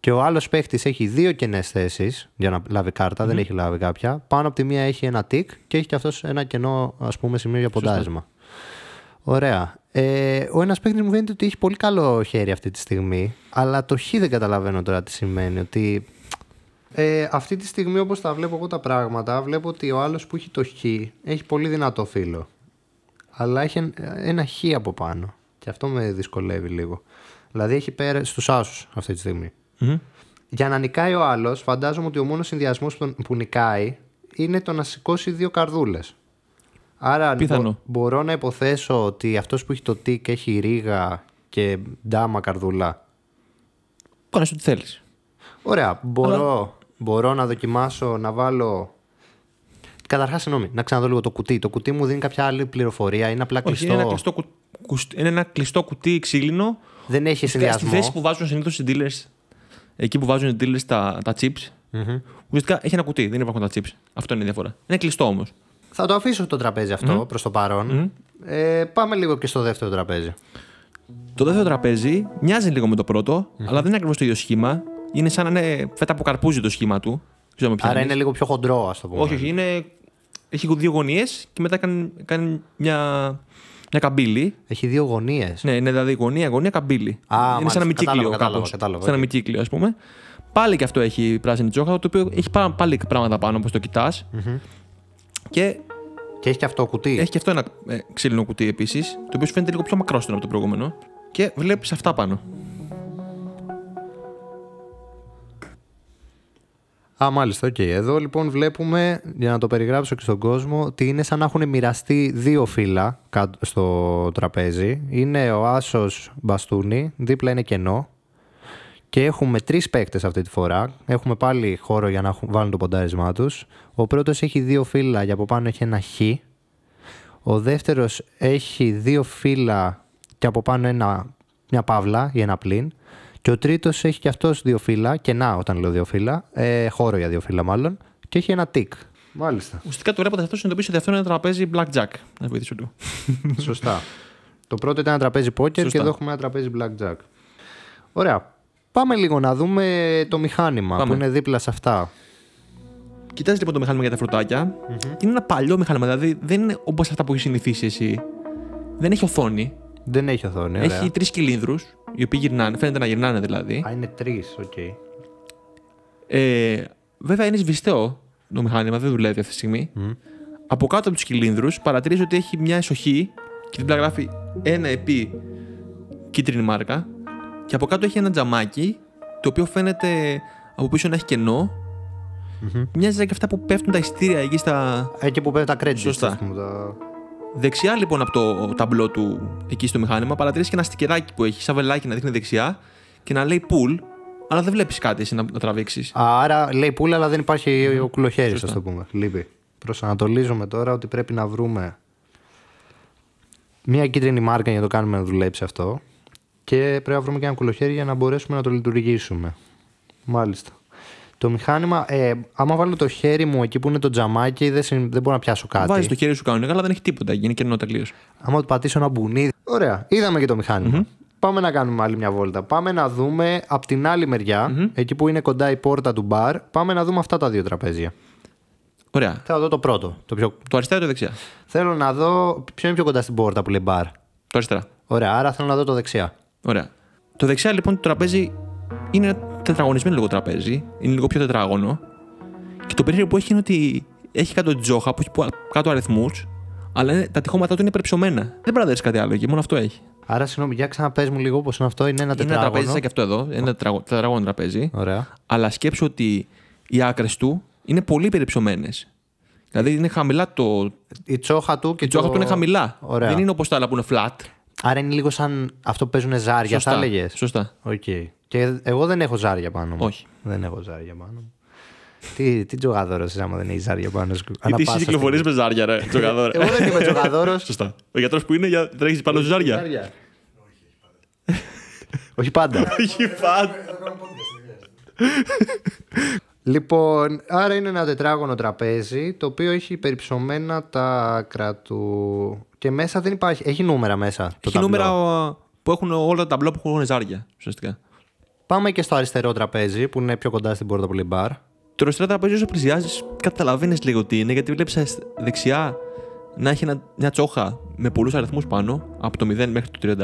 S1: Και ο άλλος παίχτης έχει δύο κενές θέσεις για να λάβει κάρτα, mm-hmm. δεν έχει λάβει κάποια. Πάνω από τη μία έχει ένα τικ και έχει και αυτός ένα κενό ας πούμε, σημείο για ποντάρισμα. Ωραία. Ε, ο ένας παίκτης μου φαίνεται ότι έχει πολύ καλό χέρι αυτή τη στιγμή, αλλά το χ δεν καταλαβαίνω τώρα τι σημαίνει. Ότι ε, αυτή τη στιγμή, όπως τα βλέπω εγώ τα πράγματα, βλέπω ότι ο άλλος που έχει το χ έχει πολύ δυνατό φύλλο. Αλλά έχει ένα χ από πάνω. Και αυτό με δυσκολεύει λίγο. Δηλαδή έχει πέρα στους άσους αυτή τη στιγμή. Για να νικάει ο άλλος, φαντάζομαι ότι ο μόνος συνδυασμός που νικάει είναι το να σηκώσει δύο καρδούλες. Άρα μπορώ να υποθέσω ότι αυτός που έχει το τικ έχει ρίγα και ντάμα καρδουλά. Κάνεις ό,τι θέλεις. Ωραία. Μπορώ, μπορώ να δοκιμάσω να βάλω... Καταρχάς, συγγνώμη, να ξαναδώ λίγο το κουτί. Το κουτί μου δίνει κάποια άλλη πληροφορία. Είναι απλά κλειστό.
S2: είναι, ένα κλειστό κουτί ξύλινο. Δεν έχει συνδυασμό. Στη θέση που βάζουν συνήθως οι dealers, εκεί που βάζουν οι dealers τα, τα chips, mm-hmm. ουσιαστικά έχει ένα κουτί. Δεν υπάρχουν τα chips. Αυτό είναι η διαφορά. Είναι κλειστό όμως. Θα το αφήσω το τραπέζι αυτό mm. προς το παρόν.
S1: Ε, πάμε λίγο και στο
S2: δεύτερο τραπέζι. Το δεύτερο τραπέζι μοιάζει λίγο με το πρώτο, αλλά δεν είναι ακριβώς το ίδιο σχήμα. Είναι σαν να είναι φέτα από καρπούζι το σχήμα του. Άρα είναι λίγο πιο χοντρό, ας το πούμε. Όχι, όχι. Έχει δύο γωνίες και μετά κάνει, κάνει μια... μια καμπύλη. Έχει δύο γωνίες. Ναι, είναι δηλαδή γωνία, γωνία, καμπύλη. Α, είναι σαν ένα μικύκλιο Σαν ένα μικύκλιο, ας πούμε. Πάλι και αυτό έχει πράσινη τζόχα, το οποίο έχει πάλι πράγματα πάνω όπως το κοιτα και έχει και αυτό κουτί. Έχει και αυτό ένα ε, ξύλινο κουτί επίσης, το οποίο φαίνεται λίγο πιο μακρόστινο από το προηγούμενο. Και βλέπεις αυτά πάνω. Α, μάλιστα, οκ. Okay. Εδώ λοιπόν βλέπουμε, για
S1: να το περιγράψω και στον κόσμο, ότι είναι σαν να έχουν μοιραστεί δύο φύλλα στο τραπέζι. Είναι ο Άσος Μπαστούνι, δίπλα είναι κενό. Και έχουμε τρεις παίκτες αυτή τη φορά. Έχουμε πάλι χώρο για να βάλουν το ποντάρισμά τους. Ο πρώτος έχει δύο φύλλα και από πάνω έχει ένα χ. Ο δεύτερος έχει δύο φύλλα και από πάνω ένα, μια παύλα ή ένα πλήν. Και ο τρίτος έχει και αυτός δύο φύλλα, Και να όταν λέω δύο φύλλα, ε, χώρο για δύο φύλλα μάλλον, και έχει ένα τικ.
S2: Μάλιστα. Ουσιαστικά το ρέποντα αυτό συνειδητοποίησε ότι αυτό είναι ένα τραπέζι blackjack. Να βοηθήσω του. [laughs] Σωστά. το πρώτο ήταν ένα τραπέζι
S1: poker και εδώ έχουμε ένα τραπέζι blackjack. Ωραία. Πάμε λίγο να
S2: δούμε το μηχάνημα Πάμε. που είναι δίπλα σε αυτά. Κοιτάζεις λοιπόν το μηχάνημα για τα φρουτακια mm είναι ένα παλιό μηχάνημα. Δηλαδή δεν είναι όπως αυτά που έχεις συνηθίσει εσύ. Δεν έχει οθόνη. Δεν έχει οθόνη. Έχει τρεις κυλίνδρους, οι οποίοι γυρνάνε. Φαίνεται να γυρνάνε δηλαδή. Α, είναι τρεις, οκ. Okay. Ε, βέβαια είναι σβηστό το μηχάνημα, δεν δουλεύει αυτή τη στιγμή. Από κάτω από τους κυλίνδρους παρατηρείς ότι έχει μια εσοχή και την γράφει ένα επί κίτρινη μάρκα. Και από κάτω έχει ένα τζαμάκι, το οποίο φαίνεται από πίσω να έχει κενό. Mm-hmm. Μοιάζει και αυτά που πέφτουν τα ειστήρια εκεί στα. Εκεί που πέφτουν τα credits. Σωστά. Τα... Δεξιά λοιπόν από το ταμπλό του εκεί στο μηχάνημα παρατηρείς και ένα στικεράκι που έχει, σαν βελάκι να δείχνει δεξιά και να λέει pull, αλλά δεν βλέπεις κάτι εσύ να, να τραβήξεις.
S1: Άρα λέει pull, αλλά δεν υπάρχει mm. ο κουλοχέρι, α το πούμε. Λείπει. Προσανατολίζομαι τώρα ότι πρέπει να βρούμε μια κίτρινη μάρκα για να το κάνουμε να δουλέψει αυτό. Και πρέπει να βρούμε και ένα κουλοχέρι για να μπορέσουμε να το λειτουργήσουμε. Μάλιστα. Το μηχάνημα, ε, άμα βάλω το χέρι μου εκεί που είναι το τζαμάκι, δεν, δεν μπορώ να πιάσω κάτι. Βάζεις το
S2: χέρι σου κανονικά, αλλά δεν έχει τίποτα. Γίνει κενό τελείως.
S1: Άμα το πατήσω ένα μπουνί. Ωραία. Είδαμε και το μηχανημα mm Πάμε να κάνουμε άλλη μια βόλτα. Πάμε να δούμε από την άλλη εκεί που είναι κοντά η πόρτα του μπαρ, πάμε να δούμε αυτά τα δύο τραπέζια. Ωραία. Θέλω να δω το πρώτο. Το, πιο... το αριστερά ή το δεξιά. Θέλω να δω ποιο είναι πιο κοντά στην πόρτα που λέει μπαρ. Το
S2: αριστερά. Ωραία, άρα θέλω να δω το δεξιά. Ωραία. Το δεξιά λοιπόν το τραπέζι είναι ένα τετραγωνισμένο λίγο τραπέζι. Είναι λίγο πιο τετράγωνο. Και το περίεργο που έχει είναι ότι έχει κάτω τζόχα, που έχει κάτω αριθμούς, αλλά τα τυχώματά του είναι υπερψωμένα. Δεν πρέπει να κάτι άλλο εκεί, μόνο αυτό έχει. Άρα, συγγνώμη, για ξαναπε μου λίγο πώ είναι αυτό. Είναι ένα τετράγωνο. Είναι ένα τραπέζι σαν και αυτό εδώ. Ένα τετραγωνο τραπέζι. Ωραία. Αλλά σκέψω ότι οι άκρες του είναι πολύ περιψωμένε. Δηλαδή είναι χαμηλά το. Η τσόχα του και η τσόχα το... του είναι χαμηλά. Ωραία. Δεν είναι όπως τα άλλα που είναι flat.
S1: Άρα είναι λίγο σαν αυτό που παίζουν ζάρια, Σωστά. θα έλεγες.
S2: Σωστά. Okay. Και εγώ δεν έχω
S1: ζάρια πάνω μου. Όχι. Δεν έχω ζάρια πάνω μου. Τι, τι τζογαδόρο είσαι άμα δεν έχεις ζάρια πάνω σου.
S2: Γιατί εσύ κυκλοφορείς με ζάρια, ρε. Τζογαδόρο. Εγώ δεν είμαι [laughs] τζογαδόρο. Σωστά. Ο γιατρός που είναι, για... δεν έχεις πάνω σου ζάρια. Όχι πάντα. [laughs] Όχι πάντα. [laughs]
S1: Λοιπόν, άρα είναι ένα τετράγωνο τραπέζι το οποίο έχει περιψωμένα τα κράτου. Και μέσα δεν υπάρχει. Έχει νούμερα μέσα. Το
S2: έχει ταμπλό. νούμερα που έχουν όλα τα ταμπλό που έχουν ζάρια ουσιαστικά.
S1: Πάμε και στο αριστερό
S2: τραπέζι που είναι πιο κοντά στην πόρτα πολύ μπαρ. Το αριστερό τραπέζι όσο πλησιάζεις, καταλαβαίνεις λίγο τι είναι γιατί βλέπεις δεξιά να έχει ένα, μια τσόχα με πολλούς αριθμούς πάνω από το 0 μέχρι το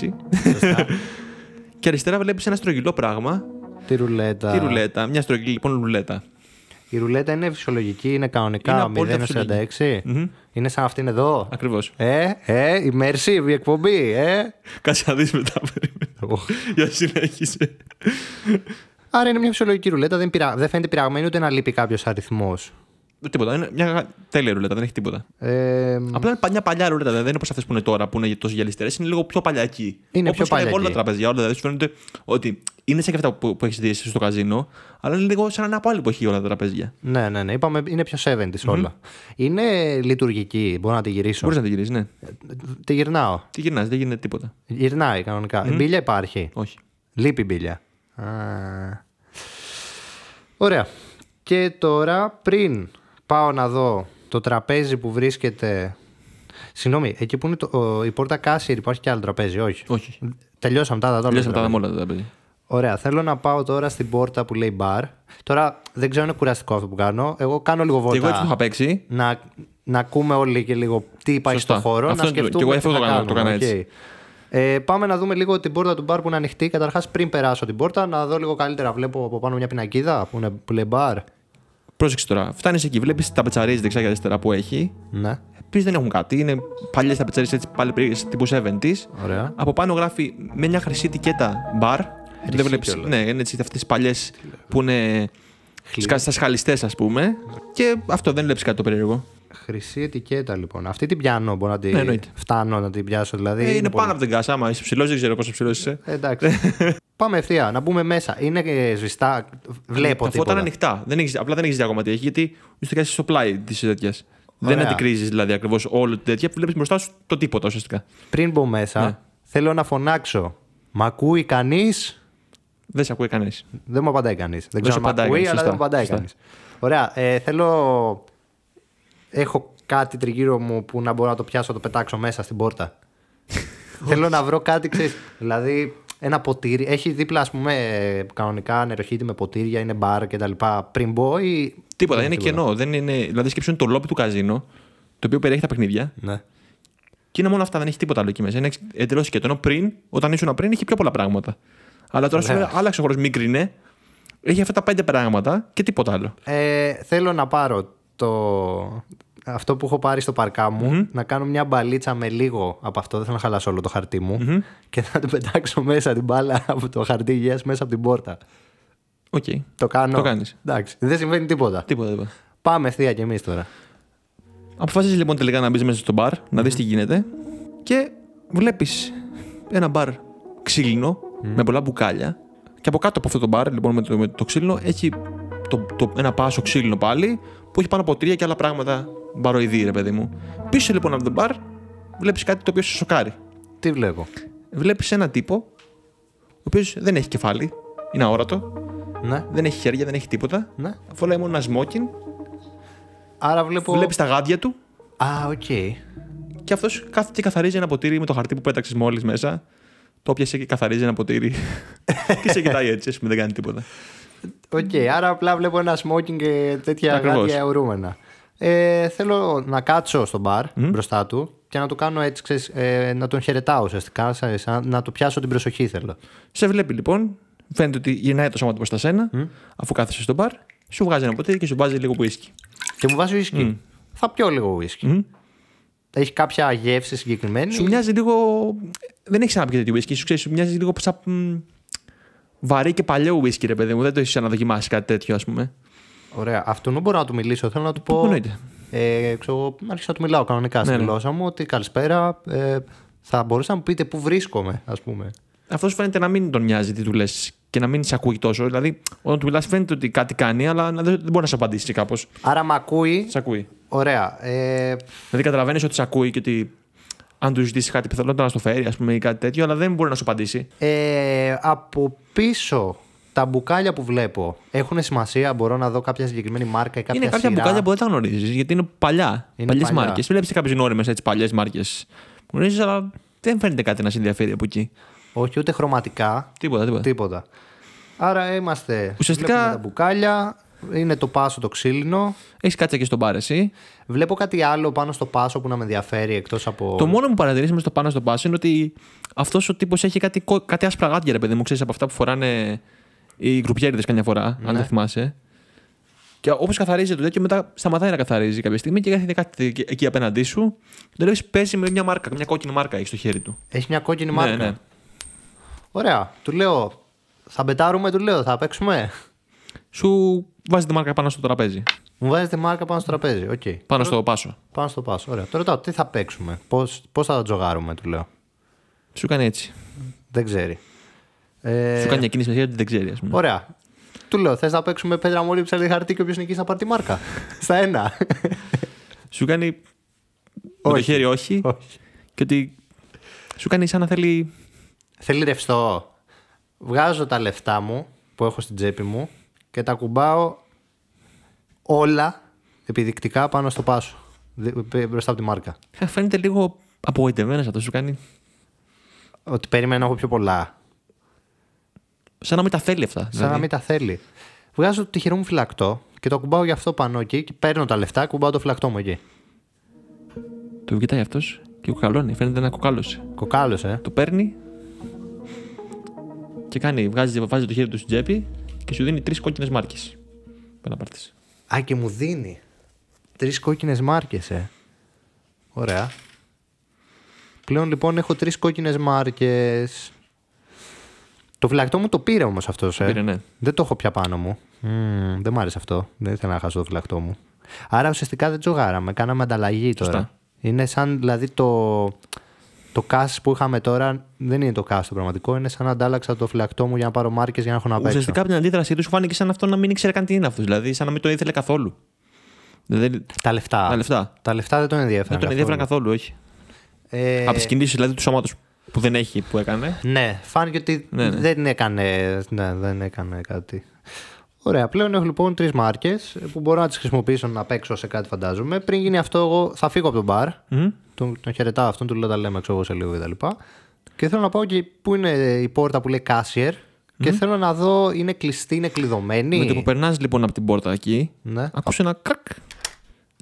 S2: 36. [laughs] και αριστερά βλέπεις ένα στρογγυλό πράγμα Τη ρουλέτα. Τη ρουλέτα. Μια στρογγυλή λοιπόν ρουλέτα. Η ρουλέτα είναι φυσιολογική,
S1: είναι κανονικά. Είναι 0,46. Mm-hmm. Είναι σαν αυτήν εδώ. Ακριβώς. Ε, ε, η Μέρση, η εκπομπή. Ε. Κάτσε να δεις μετά. Για συνέχισε. Άρα είναι μια φυσιολογική ρουλέτα. Δεν, πειρα... δεν φαίνεται πειραγμένη ούτε να λείπει κάποιος αριθμός.
S2: Τίποτα. Είναι μια τέλεια ρουλέτα, δεν έχει τίποτα. Ε, Απλά είναι μια παλιά ρουλέτα. Δεν είναι όπως αυτές που είναι τώρα που είναι τόσο γυαλιστερές. Είναι λίγο πιο παλιακή. Είναι όπως πιο παλιακή. Είναι όλα τα τραπέζια. Όλα δηλαδή σου ότι είναι σαν και αυτά που, που έχεις δει στο καζίνο, αλλά είναι λίγο σαν ένα πάλι που έχει όλα τα τραπέζια. Ναι, ναι, ναι. Είπαμε είναι πιο 70 mm όλα. Είναι λειτουργική. μπορεί να τη γυρίσω. Μπορείς να τη γυρίσεις, ναι. Ε, τη
S1: γυρνάω. Τη γυρνάς, δεν γίνεται τίποτα. Γυρνάει κανονικά. Mm-hmm. υπάρχει. Όχι. Λείπει μπίλια. Α... Ωραία. Και τώρα πριν Πάω να δω το τραπέζι που βρίσκεται. Συγγνώμη, εκεί που είναι το, η πόρτα Κάσιρ, υπάρχει και άλλο τραπέζι, όχι. όχι. Τελειώσαμε τα δεδομένα. Τελειώσαμε τα τραπέζι. Ωραία, θέλω να πάω τώρα στην πόρτα που λέει μπαρ. Τώρα δεν ξέρω αν είναι κουραστικό αυτό που κάνω. Εγώ κάνω λίγο βόλτα. εγώ έτσι που είχα παίξει. Να, να ακούμε όλοι και λίγο τι υπάρχει Σωστά. στο χώρο. Αυτό να σκεφτούμε. Και εγώ αυτό το, κάνω, το κάνω έτσι. Okay. Ε, πάμε να δούμε λίγο την πόρτα του μπαρ που είναι ανοιχτή. Καταρχάς, πριν περάσω την πόρτα, να δω λίγο καλύτερα. Βλέπω από πάνω μια πινακίδα που, είναι, που λέει μπαρ
S2: Πρόσεξε τώρα, φτάνεις εκεί, βλέπεις τα πετσαρίε δεξιά και αριστερά που έχει. Ναι. Επίσης δεν έχουν κάτι, είναι παλιές τα πετσαρίε έτσι πάλι τύπου 70 Ωραία. Από πάνω γράφει με μια χρυσή τικέτα, μπαρ. Δεν βλέπεις. Ναι, είναι έτσι αυτές τι παλιέ που είναι. Στα σχαλιστές, ας πούμε. Ναι. Και αυτό δεν βλέπεις κάτι το περίεργο. Χρυσή ετικέτα λοιπόν. Αυτή την πιάνω, μπορώ να την ναι, φτάνω να την πιάσω. Δηλαδή, ε, είναι, είναι πολύ... πάνω από την κάσα. Άμα είσαι ψηλός, δεν ξέρω πόσο ψηλός είσαι.
S1: Ε, εντάξει. [laughs] Πάμε ευθεία, να μπούμε μέσα. Είναι ε, ζεστά, βλέπω. Τα φώτα είναι
S2: ανοιχτά. Δεν έχεις, απλά δεν έχεις ακόμα τι έχει, γιατί ουσιαστικά είσαι στο πλάι της τέτοιας. Δεν αντικρίζεις δηλαδή ακριβώς όλη τη τέτοια. Βλέπεις μπροστά σου το τίποτα ουσιαστικά. Πριν μπω μέσα, ναι. θέλω να φωνάξω. Μ' ακούει κανείς. Δεν
S1: σε ακούει κανείς. Δεν μου απαντάει κανείς. Δεν, δεν ξέρω αν ακούει, αλλά δεν μου απαντάει κανείς. Ωραία. Ε, θέλω έχω κάτι τριγύρω μου που να μπορώ να το πιάσω, να το πετάξω μέσα στην πόρτα. Θέλω να βρω κάτι, ξέρεις. Δηλαδή, ένα ποτήρι. Έχει δίπλα, ας πούμε, κανονικά νεροχύτη με ποτήρια, είναι μπαρ κτλ. Πριν μπω ή. Τίποτα, είναι, είναι κενό.
S2: Δεν είναι... Δηλαδή, σκέψου είναι το λόπι του καζίνο, το οποίο περιέχει τα παιχνίδια. Ναι. Και είναι μόνο αυτά, δεν έχει τίποτα άλλο εκεί μέσα. Είναι εντελώς κενό. πριν, όταν ήσουν πριν, είχε πιο πολλά πράγματα. Αλλά τώρα ναι. σου άλλαξε ο χώρος, μικρινέ. Έχει αυτά τα πέντε πράγματα και τίποτα άλλο.
S1: Ε, θέλω να πάρω το αυτό που έχω πάρει στο παρκά μου, mm-hmm. να κάνω μια μπαλίτσα με λίγο από αυτό. Δεν θα χαλάσω όλο το χαρτί μου. Mm-hmm. Και να την πετάξω μέσα την μπάλα από το χαρτί υγείας μέσα από την πόρτα. Οκ. Okay. Το κάνω. Το κάνεις. Εντάξει. Δεν συμβαίνει τίποτα. Τίποτα, τίποτα. Πάμε ευθεία
S2: κι εμείς τώρα. Αποφάσισες λοιπόν τελικά να μπεις μέσα στο μπαρ, να δεις τι γίνεται. Και βλέπεις ένα μπαρ ξύλινο, mm. με πολλά μπουκάλια. Και από κάτω από αυτό το μπαρ, λοιπόν, με το, με το ξύλινο, έχει το, το, ένα πάσο ξύλινο πάλι, που έχει πάνω από τρία και άλλα πράγματα μπαροειδή, ρε παιδί μου. Πίσω λοιπόν από το μπαρ, βλέπεις κάτι το οποίο σε σοκάρει. Τι βλέπω. Βλέπεις έναν τύπο, ο οποίος δεν έχει κεφάλι, είναι αόρατο. Ναι. Δεν έχει χέρια, δεν έχει τίποτα. Ναι. Φοράει μόνο ένα σμόκιν. Άρα βλέπω. Βλέπεις τα γάντια του. Α, οκ. Okay. Και αυτός κάθεται και καθαρίζει ένα ποτήρι με το χαρτί που πέταξες μόλις μέσα. Το πιασε και καθαρίζει ένα ποτήρι. [laughs] και σε κοιτάει έτσι, ας πούμε, δεν κάνει τίποτα.
S1: Οκ, okay, άρα απλά βλέπω ένα smoking και τέτοια ε, θέλω να κάτσω στο μπαρ μπροστά του και να το κάνω έτσι, ξέρεις, ε,
S2: να τον χαιρετάω ουσιαστικά, σαν, να του πιάσω την προσοχή θέλω. Σε βλέπει λοιπόν, φαίνεται ότι γυρνάει το σώμα του προς τα σένα, αφού κάθεσαι στο μπαρ, σου βγάζει ένα ποτήρι και σου βάζει λίγο whisky. Και μου βάζει whisky. Mm. Θα πιω λίγο whisky. Έχει κάποια γεύση συγκεκριμένη. Σου μοιάζει λίγο. Δεν έχεις ξαναπεί τέτοιο whisky, σου σου μοιάζει λίγο σαν. Βαρύ και παλιό whisky, ρε παιδί μου. Δεν το έχεις ξαναδοκιμάσει κάτι τέτοιο, ας πούμε. Ωραία. Αυτό δεν μπορώ να του μιλήσω. Θέλω να του
S1: πω. Ε, ξέρω, άρχισα να του μιλάω κανονικά στη ναι, ναι. γλώσσα μου ότι καλησπέρα. Ε, θα μπορούσα
S2: να μου πείτε πού βρίσκομαι, ας πούμε. Αυτός φαίνεται να μην τον νοιάζει τι του λες και να μην σε ακούει τόσο. Δηλαδή, όταν του μιλάς, φαίνεται ότι κάτι κάνει, αλλά δεν μπορεί να σε απαντήσει κάπως. Άρα, με ακούει. Σε ακούει. Ωραία. Ε... Δηλαδή, καταλαβαίνεις ότι σε ακούει και ότι αν του ζητήσεις κάτι πιθανότατα να στο φέρει, ας πούμε, ή κάτι τέτοιο, αλλά δεν μπορεί να σου απαντήσει. Ε, από πίσω
S1: τα μπουκάλια που βλέπω έχουν σημασία. Μπορώ να δω κάποια συγκεκριμένη μάρκα ή κάποια Είναι κάποια σειρά. μπουκάλια που δεν
S2: τα γνωρίζεις, γιατί είναι παλιά. Είναι παλιές μάρκες. Βλέπεις κάποιε νόριμε έτσι παλιές μάρκες. Γνωρίζεις, αλλά δεν φαίνεται κάτι να σε ενδιαφέρει από εκεί. Όχι, ούτε χρωματικά. Τίποτα, τίποτα. τίποτα.
S1: Άρα είμαστε. Ουσιαστικά. Τα μπουκάλια, είναι το πάσο το ξύλινο. Έχεις κάτσει και
S2: στον μπαρ, εσύ. Βλέπω κάτι άλλο πάνω στο πάσο που να με ενδιαφέρει εκτός από. Το μόνο που παρατηρήσαμε στο πάνω στο πάσο είναι ότι αυτός ο τύπος έχει κάτι, κάτι άσπρα γάτια, ρε παιδί μου, ξέρεις από αυτά που φοράνε οι γκρουπιέριδες καμιά φορά, ναι. αν δεν θυμάσαι. Και όπως καθαρίζει το τέτοιο, μετά σταματάει να καθαρίζει κάποια στιγμή και κάθεται κάτι εκεί απέναντί σου. Και το λέει παίζει με μια μάρκα, μια κόκκινη μάρκα έχει στο χέρι του. Έχεις
S1: μια κόκκινη ναι, μάρκα. Ναι.
S2: Ωραία. Του λέω, θα πετάρουμε,
S1: του λέω, θα παίξουμε. Σου βάζει τη μάρκα πάνω στο τραπέζι. Μου βάζει τη μάρκα πάνω στο τραπέζι. Okay. Πάνω στο πάσο. Πάνω στο πάσο. Ωραία. Τώρα ρωτάω, τι θα παίξουμε, πώς θα τα τζογάρουμε, του λέω. Σου κάνει έτσι.
S2: Δεν ξέρει. Ε, σου κάνει μια κίνηση με ότι δεν ξέρει, ας πούμε.
S1: Ωραία. Του λέω, θες να παίξουμε πέτρα μόλι ψαλίδι χαρτί και όποιος νικήσει θα πάρει τη μάρκα. [laughs] Στα ένα.
S2: Σου κάνει. Με το χέρι όχι. όχι. Και ότι σου κάνει σαν να θέλει. Θέλει ρευστό. Βγάζω τα λεφτά μου
S1: που έχω στην τσέπη μου και τα κουμπάω όλα επιδεικτικά πάνω στο πάσο. Μπροστά από τη μάρκα. Ε, φαίνεται λίγο απογοητευμένος αυτό σου κάνει. Ότι περίμενα να έχω πιο πολλά. Σαν να μην τα θέλει αυτά. Σαν να δηλαδή. μην τα θέλει. Βγάζω το τυχερό μου φυλακτό και το κουμπάω για αυτό πάνω εκεί. Και παίρνω τα
S2: λεφτά, κουμπάω το φυλακτό μου εκεί. Του κοιτάει αυτός και κουκαλώνει. Φαίνεται να κοκάλωσε. ε! Το παίρνει και κάνει, βγάζει, βάζει το χέρι του στην τσέπη και σου δίνει τρεις κόκκινες μάρκες. Πρέπει να Α, και μου δίνει.
S1: Τρεις κόκκινες μάρκες, ε. Ωραία. Πλέον λοιπόν έχω τρεις κόκκινες μάρκες. Το φυλακτό μου το πήρε όμως αυτός. Ε. ναι. Δεν το έχω πια πάνω μου. Mm, δεν μ' άρεσε αυτό. Δεν ήθελα να χάσω το φυλακτό μου. Άρα ουσιαστικά δεν τζογάραμε. Κάναμε ανταλλαγή τώρα. Είναι σαν δηλαδή το. Το cast που είχαμε τώρα δεν είναι το cast το πραγματικό. Είναι σαν να αντάλλαξα το φυλακτό μου για να πάρω μάρκες για να έχω να παίξω. Ουσιαστικά
S2: από την αντίδρασή του σου φάνηκε σαν αυτό να μην ήξερε καν τι είναι αυτός. Δηλαδή, σαν να μην το ήθελε καθόλου. Τα, λεφτά. τα
S1: λεφτά. δεν τον ενδιαφέραν.
S2: Δεν τον ενδιαφέραν καθόλου, όχι. Ε... Από τις κινήσεις
S1: δηλαδή του σώματος που δεν έχει, που έκανε. Ναι, φάνηκε ότι ναι, ναι. Δεν, έκανε, ναι, δεν έκανε κάτι. Ωραία, πλέον έχω λοιπόν τρεις μάρκες που μπορώ να τις χρησιμοποιήσω να παίξω σε κάτι, φαντάζομαι. Πριν γίνει αυτό, εγώ θα φύγω από τον μπαρ. Mm-hmm. Τον, τον χαιρετάω αυτόν, του λέω τα λέμε, εξωγό σε λίγο κτλ. Και, και θέλω να πάω και πού είναι η πόρτα που λέει κασιερ Και mm θέλω να δω,
S2: είναι κλειστή, είναι κλειδωμένη. Με το που περνάς λοιπόν από την πόρτα εκεί, ναι. ακούς ένα κρακ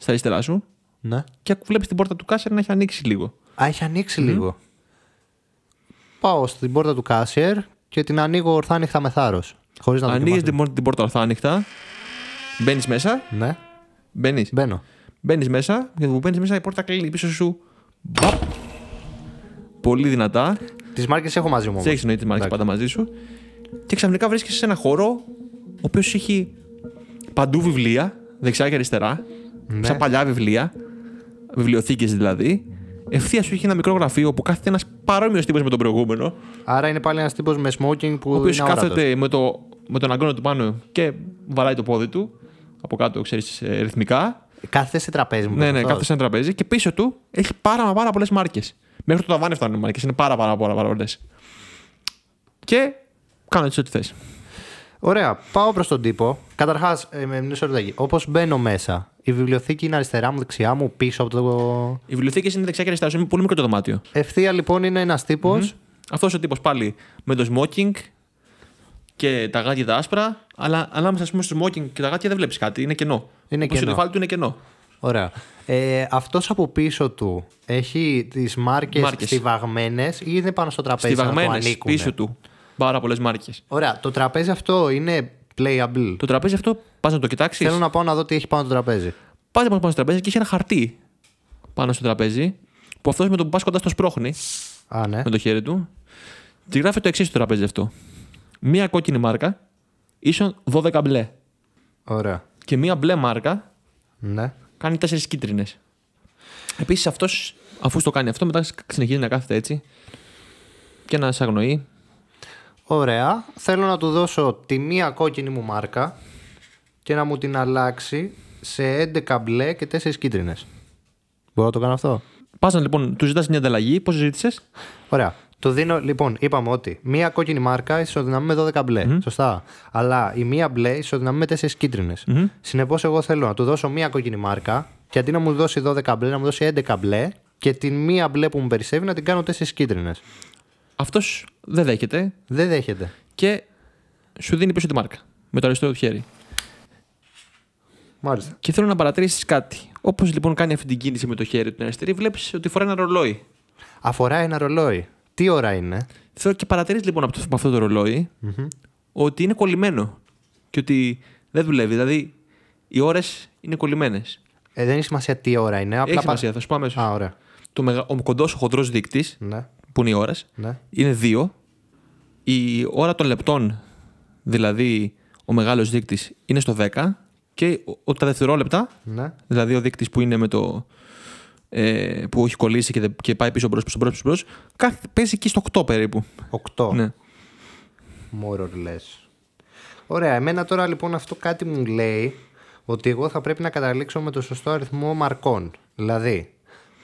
S2: στα αριστερά σου. Ναι. Και βλέπεις την πόρτα του Κάσερ να έχει ανοίξει λίγο. Α, έχει λίγο
S1: πάω στην πόρτα του κάσιερ και την ανοίγω ορθά ανοιχτά με θάρρος.
S2: Ανοίγει την, την πόρτα ορθά ανοιχτά. Μπαίνεις μέσα. Ναι. Μπαίνεις. Μπαίνω. Μπαίνεις μέσα και που μπαίνεις μέσα η πόρτα κλείνει πίσω σου. Πολύ δυνατά. Τις μάρκες έχω μαζί μου. Τις έχεις εννοεί τις μάρκες πάντα μαζί σου. Και ξαφνικά βρίσκεσαι σε ένα χώρο ο οποίος έχει παντού βιβλία, δεξιά και αριστερά. Ναι. Σαν παλιά βιβλία. Βιβλιοθήκες δηλαδή ευθείας σου έχει ένα μικρό γραφείο που κάθεται ένας παρόμοιος τύπος με τον προηγούμενο. Άρα είναι πάλι ένας τύπος με smoking που. Ο οποίος κάθεται με, το, με τον αγκώνα του πάνω και βαράει το πόδι του από κάτω, ξέρεις, ε, ρυθμικά. Κάθεται σε τραπέζι Ναι, ναι, κάθεται σε τραπέζι και πίσω του έχει πάρα, πάρα πολλές μάρκες. Μέχρι το ταβάνι φτάνουν οι μάρκες. Είναι πάρα, πάρα, πάρα, πάρα πολλές. Και κάνω έτσι ό,τι θες.
S1: Ωραία. Πάω προς τον τύπο. Καταρχάς, ε, με μια Όπως μπαίνω μέσα, η βιβλιοθήκη είναι αριστερά μου, δεξιά μου, πίσω από το.
S2: Οι βιβλιοθήκη είναι δεξιά και αριστερά, είναι πολύ μικρό το δωμάτιο. Ευθεία λοιπόν είναι ένας τύπος. Αυτός ο τύπος πάλι με το smoking και τα γάτια τα άσπρα, αλλά ανάμεσα πούμε, στο smoking και τα γάτια δεν βλέπεις κάτι, είναι κενό. Είναι κενό. του είναι κενό.
S1: Ωραία. Ε, Αυτός από πίσω του έχει τις μάρκες στιβαγμένες ή είναι πάνω στο τραπέζι Στιβαγμένε πίσω του
S2: πάρα πολλές μάρκες.
S1: Ωραία. Το τραπέζι
S2: αυτό είναι playable. Το τραπέζι αυτό πας να το κοιτάξεις. Θέλω να πάω να δω τι έχει πάνω το τραπέζι. Πας να πάνω στο τραπέζι και έχει ένα χαρτί πάνω στο τραπέζι που αυτός με τον που πας κοντά στο σπρώχνει. Α, ναι. Με το χέρι του. Τη γράφει το εξής το τραπέζι αυτό. Μία κόκκινη μάρκα ίσον 12 μπλε. Ωραία. Και μία μπλε μάρκα ναι. κάνει 4 κίτρινες. Επίσης αυτός, αφού το κάνει αυτό, μετά συνεχίζει να κάθεται έτσι και να σε αγνοεί Ωραία. Θέλω να του δώσω
S1: τη μία κόκκινη μου μάρκα και να μου την αλλάξει σε 11 μπλε και 4 κίτρινες. Μπορώ να το κάνω αυτό. Πάσα λοιπόν, του ζητάς μια ανταλλαγή. Πώς ζήτησε. Ωραία. Το δίνω, λοιπόν, είπαμε ότι μία κόκκινη μάρκα ισοδυναμεί με 12 μπλε. Σωστά. Αλλά η μία μπλε ισοδυναμεί με 4 κίτρινε. Mm-hmm. Συνεπώς, εγώ θέλω να του δώσω μία κόκκινη μάρκα και αντί να μου δώσει 12 μπλε, να μου δώσει 11 μπλε και την μία μπλε που μου περισσεύει να την κάνω 4
S2: κίτρινες. Αυτός δεν δέχεται.
S1: Δεν δέχεται.
S2: Και σου δίνει πίσω τη μάρκα. Με το αριστερό του χέρι. Μάλιστα. Και θέλω να παρατηρήσεις κάτι. Όπως λοιπόν κάνει αυτή την κίνηση με το χέρι του αριστερή, βλέπεις ότι φοράει ένα ρολόι. Αφορά ένα ρολόι. Τι ώρα είναι. Θέλω και παρατηρήσεις λοιπόν από, αυτό το ρολοι ότι είναι κολλημένο. Και ότι δεν δουλεύει. Δηλαδή οι ώρες είναι κολλημένες. Ε, δεν έχει σημασία τι ώρα είναι. Απλά έχει σημασία, θα σου πω αμέσως. Ο κοντός, ο χοντρός δείκτης ναι που είναι οι ώρες, ναι. είναι δύο. Η ώρα των λεπτών, δηλαδή ο μεγάλος δείκτης, είναι στο 10 και ο, τα δευτερόλεπτα, ναι. δηλαδή ο δείκτης που είναι με το. Ε, που έχει κολλήσει και, και πάει πίσω μπρος, πίσω μπρος, πίσω μπρος, κάθε, παίζει εκεί στο 8 περίπου. 8. Ναι. More or less.
S1: Ωραία, εμένα τώρα λοιπόν αυτό κάτι μου λέει ότι εγώ θα πρέπει να καταλήξω με το σωστό αριθμό μαρκών. Δηλαδή,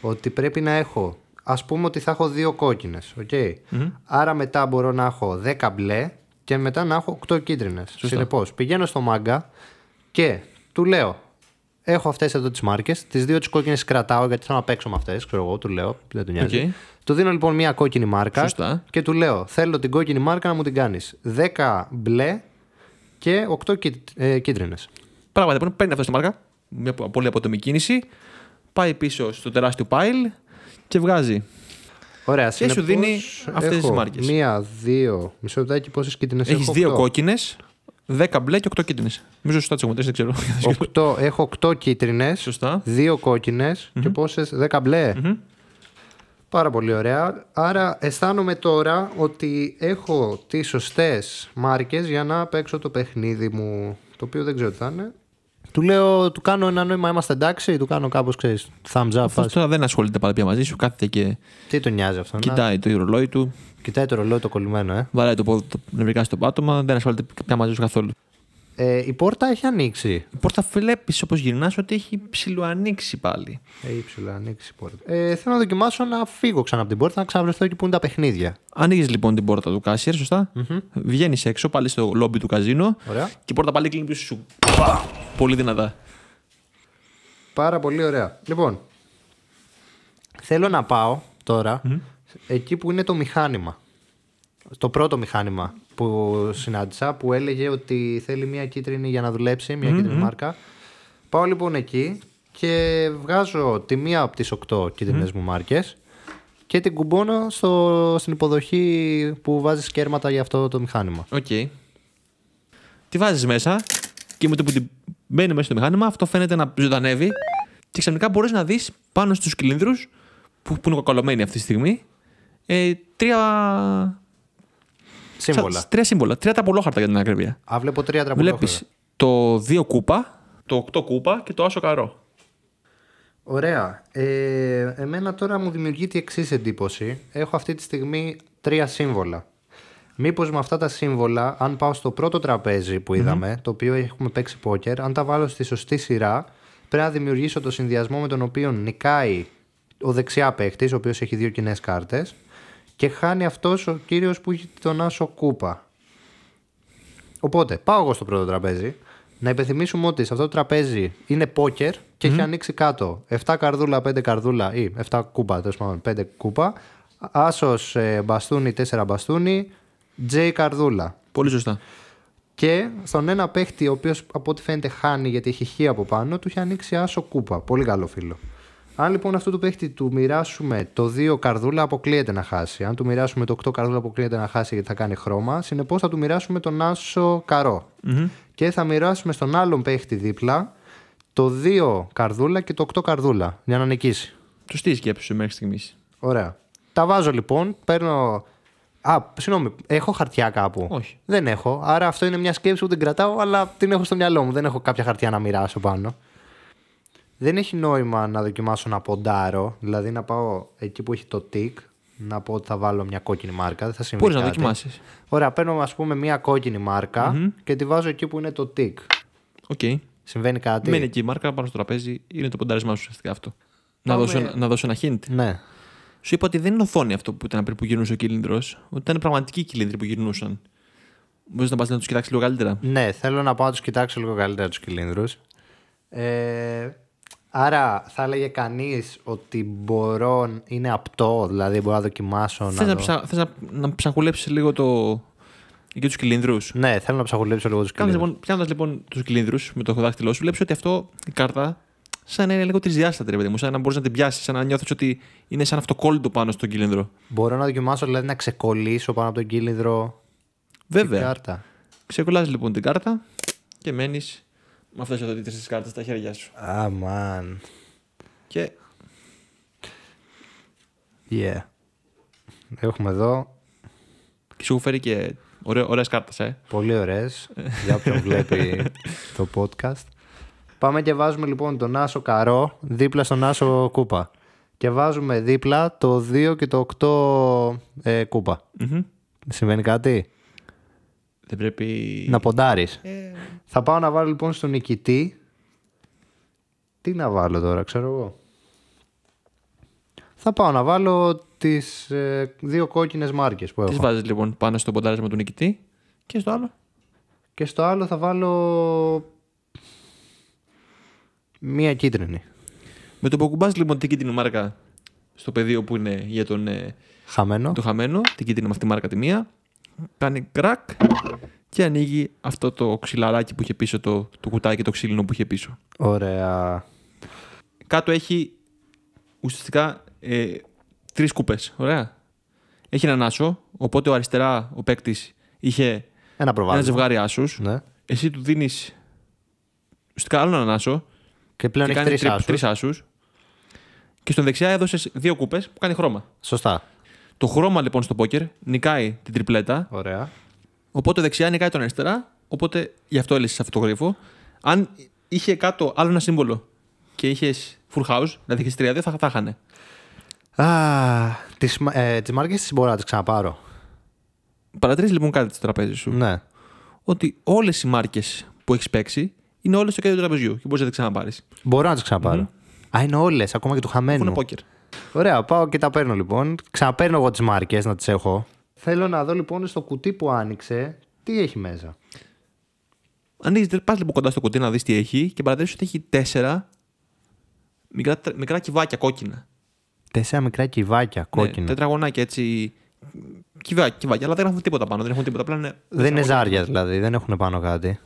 S1: ότι πρέπει να έχω Ας πούμε ότι θα έχω δύο κόκκινες. okay? άρα μετά μπορώ να έχω 10 μπλε και μετά να έχω 8 κίτρινε. Συνεπώς, πηγαίνω στο μάγκα και του λέω έχω αυτές εδώ τις μάρκες. Τις δύο τις κόκκινες κρατάω γιατί θέλω να παίξω με αυτές. Ξέρω εγώ, του λέω. Δεν του νοιάζει. Okay. Του δίνω λοιπόν μια κόκκινη μάρκα. Και του λέω: Θέλω την κόκκινη μάρκα να μου την κάνεις. 10 μπλε
S2: και οκτώ ε, κίτρινες. Πράγματι, λοιπόν, παίρνει αυτό τη μάρκα. Μια πολύ αποτομική κίνηση. Πάει πίσω στο τεράστιο pile και βγάζει. Ωραία, και σου δίνει αυτές τις μάρκες.
S1: Μία, δύο, μισό λεπτάκι, πόσες κίτρινες έχω. Έχει δύο κόκκινες, δέκα μπλε και οκτώ κίτρινες. Νομίζω σωστά τι έχω δεν ξέρω. οκτω έχω οκτώ κίτρινες, δύο και πόσες, δέκα μπλε. Πάρα πολύ ωραία. Άρα αισθάνομαι τώρα ότι έχω τις σωστές μάρκες για να παίξω το παιχνίδι μου, το οποίο δεν ξέρω τι θα είναι. Του λέω, του κάνω ένα νόημα, είμαστε εντάξει, του κάνω κάπως, ξέρεις.
S2: Thumbs up. Αυτός τώρα δεν ασχολείται πάλι πια μαζί σου, κάθεται και. Τι τον νοιάζει αυτό, Κοιτάει να... το ρολόι του. Κοιτάει το ρολόι το κολλημένο, ε. Βαράει το πόδι το νευρικά στο πάτωμα, δεν ασχολείται πια μαζί σου καθόλου. Ε, η πόρτα έχει ανοίξει. Η πόρτα βλέπεις όπως γυρνάς ότι έχει ψηλοανοίξει πάλι.
S1: Έχει ψηλοανοίξει η πόρτα.
S2: Ε, θέλω να δοκιμάσω να φύγω ξανά από την πόρτα, να ξαναβρεθώ εκεί που είναι τα παιχνίδια. Ανοίγεις λοιπόν την πόρτα του κάσιερ, σωστά. Mm-hmm. Βγαίνεις έξω πάλι στο λόμπι του καζίνο. Ωραία. Και η πόρτα πάλι κλείνει πίσω σου. Πα! Πολύ δυνατά.
S1: Πάρα πολύ ωραία. Λοιπόν, θέλω να πάω τώρα, mm-hmm. εκεί που είναι το μηχάνημα. Το πρώτο μηχάνημα που συνάντησα που έλεγε ότι θέλει μια κίτρινη για να δουλέψει, μια κίτρινη μάρκα. Πάω λοιπόν εκεί και βγάζω τη μία από τις οκτώ μου μάρκες και την κουμπώνω στο, στην υποδοχή που βάζει κέρματα για αυτό το μηχάνημα.
S2: Οκ. Okay. Τη βάζεις μέσα και με το που την μπαίνει μέσα στο μηχάνημα αυτό φαίνεται να ζωντανεύει και ξαφνικά μπορείς να δεις πάνω στους κυλίνδρους που, είναι κοκολωμένοι αυτή τη στιγμή ε, τρία σύμβολα. Τρία σύμβολα. Τρία ταπολόχαρτα για την ακρίβεια. Α, βλέπω τρία ταπολόχαρτα. Βλέπεις το δύο κούπα, το 8 κούπα και το άσο καρό.
S1: Ωραία. Ε, εμένα τώρα μου δημιουργεί Τη εξής εντύπωση. Έχω αυτή τη στιγμή τρία σύμβολα. Μήπως με αυτά τα σύμβολα, αν πάω στο πρώτο τραπέζι που είδαμε, mm-hmm. το οποίο έχουμε παίξει πόκερ, αν τα βάλω στη σωστή σειρά, πρέπει να δημιουργήσω το συνδυασμό με τον οποίο νικάει ο δεξιά παίχτη, ο οποίος έχει δύο κοινές κάρτες. Και χάνει αυτός ο κύριος που έχει τον Άσο Κούπα. Οπότε πάω εγώ στο πρώτο τραπέζι. Να υπενθυμίσουμε ότι σε αυτό το τραπέζι είναι πόκερ και έχει ανοίξει κάτω 7 καρδούλα, 5 καρδούλα ή 7 κούπα, τέλος πάντων 5 κούπα. Άσος ε, μπαστούνι, 4 μπαστούνι. Τζέι καρδούλα. Πολύ σωστά. Και στον ένα παίχτη, ο οποίος από ό,τι φαίνεται χάνει γιατί έχει χ από πάνω, του είχε ανοίξει άσο κούπα. Πολύ καλό φίλο. Αν λοιπόν αυτού του παίχτη του μοιράσουμε το 2 καρδούλα, αποκλείεται να χάσει. Αν του μοιράσουμε το 8 καρδούλα, αποκλείεται να χάσει γιατί θα κάνει χρώμα. Συνεπώς θα του μοιράσουμε τον άσο καρό. Mm-hmm. Και θα μοιράσουμε στον άλλον παίχτη δίπλα το 2 καρδούλα και το 8 καρδούλα για να νικήσει. Τους τι σκέψη σου μέχρι στιγμής. Ωραία. Τα βάζω λοιπόν, παίρνω. Α, συγγνώμη, έχω χαρτιά κάπου. Όχι. Δεν έχω. Άρα αυτό είναι μια σκέψη που την κρατάω, αλλά την έχω στο μυαλό μου. Δεν έχω κάποια χαρτιά να μοιράσω πάνω δεν έχει νόημα να δοκιμάσω να ποντάρω, δηλαδή να πάω εκεί που έχει το τικ, να πω ότι θα βάλω μια κόκκινη μάρκα. Δεν θα συμβεί. Μπορείς να δοκιμάσεις. Ωραία, παίρνω ας πούμε μια κόκκινη μάρκα mm-hmm. και τη βάζω εκεί που είναι το τικ.
S2: Οκ. Okay. Συμβαίνει κάτι. Μένει εκεί η μάρκα πάνω στο τραπέζι, είναι το ποντάρισμά σου ουσιαστικά αυτό. Να, δώσω, να δώσω ένα hint. Ναι. Σου είπα ότι δεν είναι οθόνη αυτό που ήταν πριν που γυρνούσε ο κυλίνδρος, ότι ήταν πραγματικοί κυλίνδροι που γυρνούσαν. Μπορείς να πας να τους κοιτάξεις λίγο καλύτερα. Ναι, θέλω να πάω να τους κοιτάξω λίγο καλύτερα τους κυλίνδρους. Ε,
S1: Άρα θα έλεγε κανείς ότι μπορώ, είναι απτό, δηλαδή μπορώ να δοκιμάσω.
S2: Θες να, ψα, να, να ψαχουλέψεις λίγο το. και τους κυλίνδρους. Ναι, θέλω να ψαχουλέψω λίγο τους κυλίνδρους. Λοιπόν, λοιπόν τους κυλίνδρους με το δάχτυλό σου, βλέπεις ότι αυτό η κάρτα σαν να είναι λίγο τρισδιάστατη, παιδί μου. Σαν να μπορείς να την πιάσεις, σαν να νιώθεις ότι είναι σαν αυτοκόλλητο πάνω στον κυλίνδρο. Μπορώ
S1: να δοκιμάσω δηλαδή να ξεκολλήσω πάνω από τον κυλίνδρο. Βέβαια. Την λοιπόν
S2: την κάρτα και μένεις με αυτό εδώ τις κάρτες στα χέρια σου. Αμάν. Και. Yeah. Έχουμε εδώ. Και σου φέρει και ωραίες κάρτες, ε. Πολύ ωραίες. για όποιον [laughs] βλέπει
S1: το podcast. Πάμε και βάζουμε λοιπόν τον Άσο Καρό δίπλα στον Άσο Κούπα. Και βάζουμε δίπλα το 2 και το 8 ε, κούπα. κάτι. Να ποντάρεις. Ε, θα πάω να βάλω λοιπόν στον νικητή. Τι να βάλω τώρα, ξέρω εγώ. Θα πάω να βάλω τις ε, δύο κόκκινες μάρκες που έχω. Τις βάζεις λοιπόν πάνω στο ποντάρισμα του νικητή και στο άλλο. Και στο άλλο θα βάλω
S2: μία κίτρινη. Με που ακουμπάς λοιπόν την κίτρινη μάρκα στο πεδίο που είναι για τον... Ε, χαμένο. Το χαμένο, την κίτρινη με μάρκα τη μία κάνει κρακ και ανοίγει αυτό το ξυλαράκι που είχε πίσω, το, το κουτάκι το ξύλινο που είχε πίσω. Ωραία. Κάτω έχει ουσιαστικά ε, τρεις κούπε. Ωραία. Έχει έναν άσο, οπότε ο αριστερά ο παίκτης είχε ένα, ένα ζευγάρι άσους. Ναι. Εσύ του δίνεις ουσιαστικά άλλο έναν άσο. Και πλέον και έχει τρει άσου. Και στον δεξιά έδωσες δύο κούπε που κάνει χρώμα. Σωστά. Το χρώμα λοιπόν στο πόκερ νικάει την τριπλέτα. Ωραία. Οπότε δεξιά νικάει τον αριστερά. Οπότε γι' αυτό έλυσες αυτό το γρίφο. Αν είχε κάτω άλλο ένα σύμβολο και είχες full house, δηλαδή είχε τρία, δύο, θα τα χάνε.
S1: Τι τις, ε, τις μάρκες
S2: μπορώ να τις ξαναπάρω. Παρατηρήσει λοιπόν κάτι στο τραπέζι σου. Ναι. Ότι όλες οι μάρκες που έχεις παίξει είναι όλες στο κέντρο του τραπεζιού και μπορείς να τις ξαναπάρεις. Μπορώ να τις ξαναπάρω.
S1: Mm-hmm. Α, είναι όλες, ακόμα και του χαμένου. πόκερ. Ωραία, πάω και τα παίρνω λοιπόν. Ξαναπαίρνω εγώ τις μάρκες
S2: να τις έχω.
S1: Θέλω να δω λοιπόν στο κουτί που άνοιξε
S2: τι έχει μέσα. Ανοίγεις, πας λοιπόν κοντά στο κουτί να δεις τι έχει και παρατηρήσει ότι έχει τέσσερα μικρά, μικρά κυβάκια κόκκινα.
S1: Τέσσερα μικρά κυβάκια ναι, κόκκινα. Ναι,
S2: τετραγωνάκια έτσι. Κυβάκια, κυβάκια, αλλά δεν έχουν τίποτα πάνω. Δεν, έχουν τίποτα, απλά είναι... δεν είναι ζάρια δηλαδή, δεν έχουν πάνω κάτι.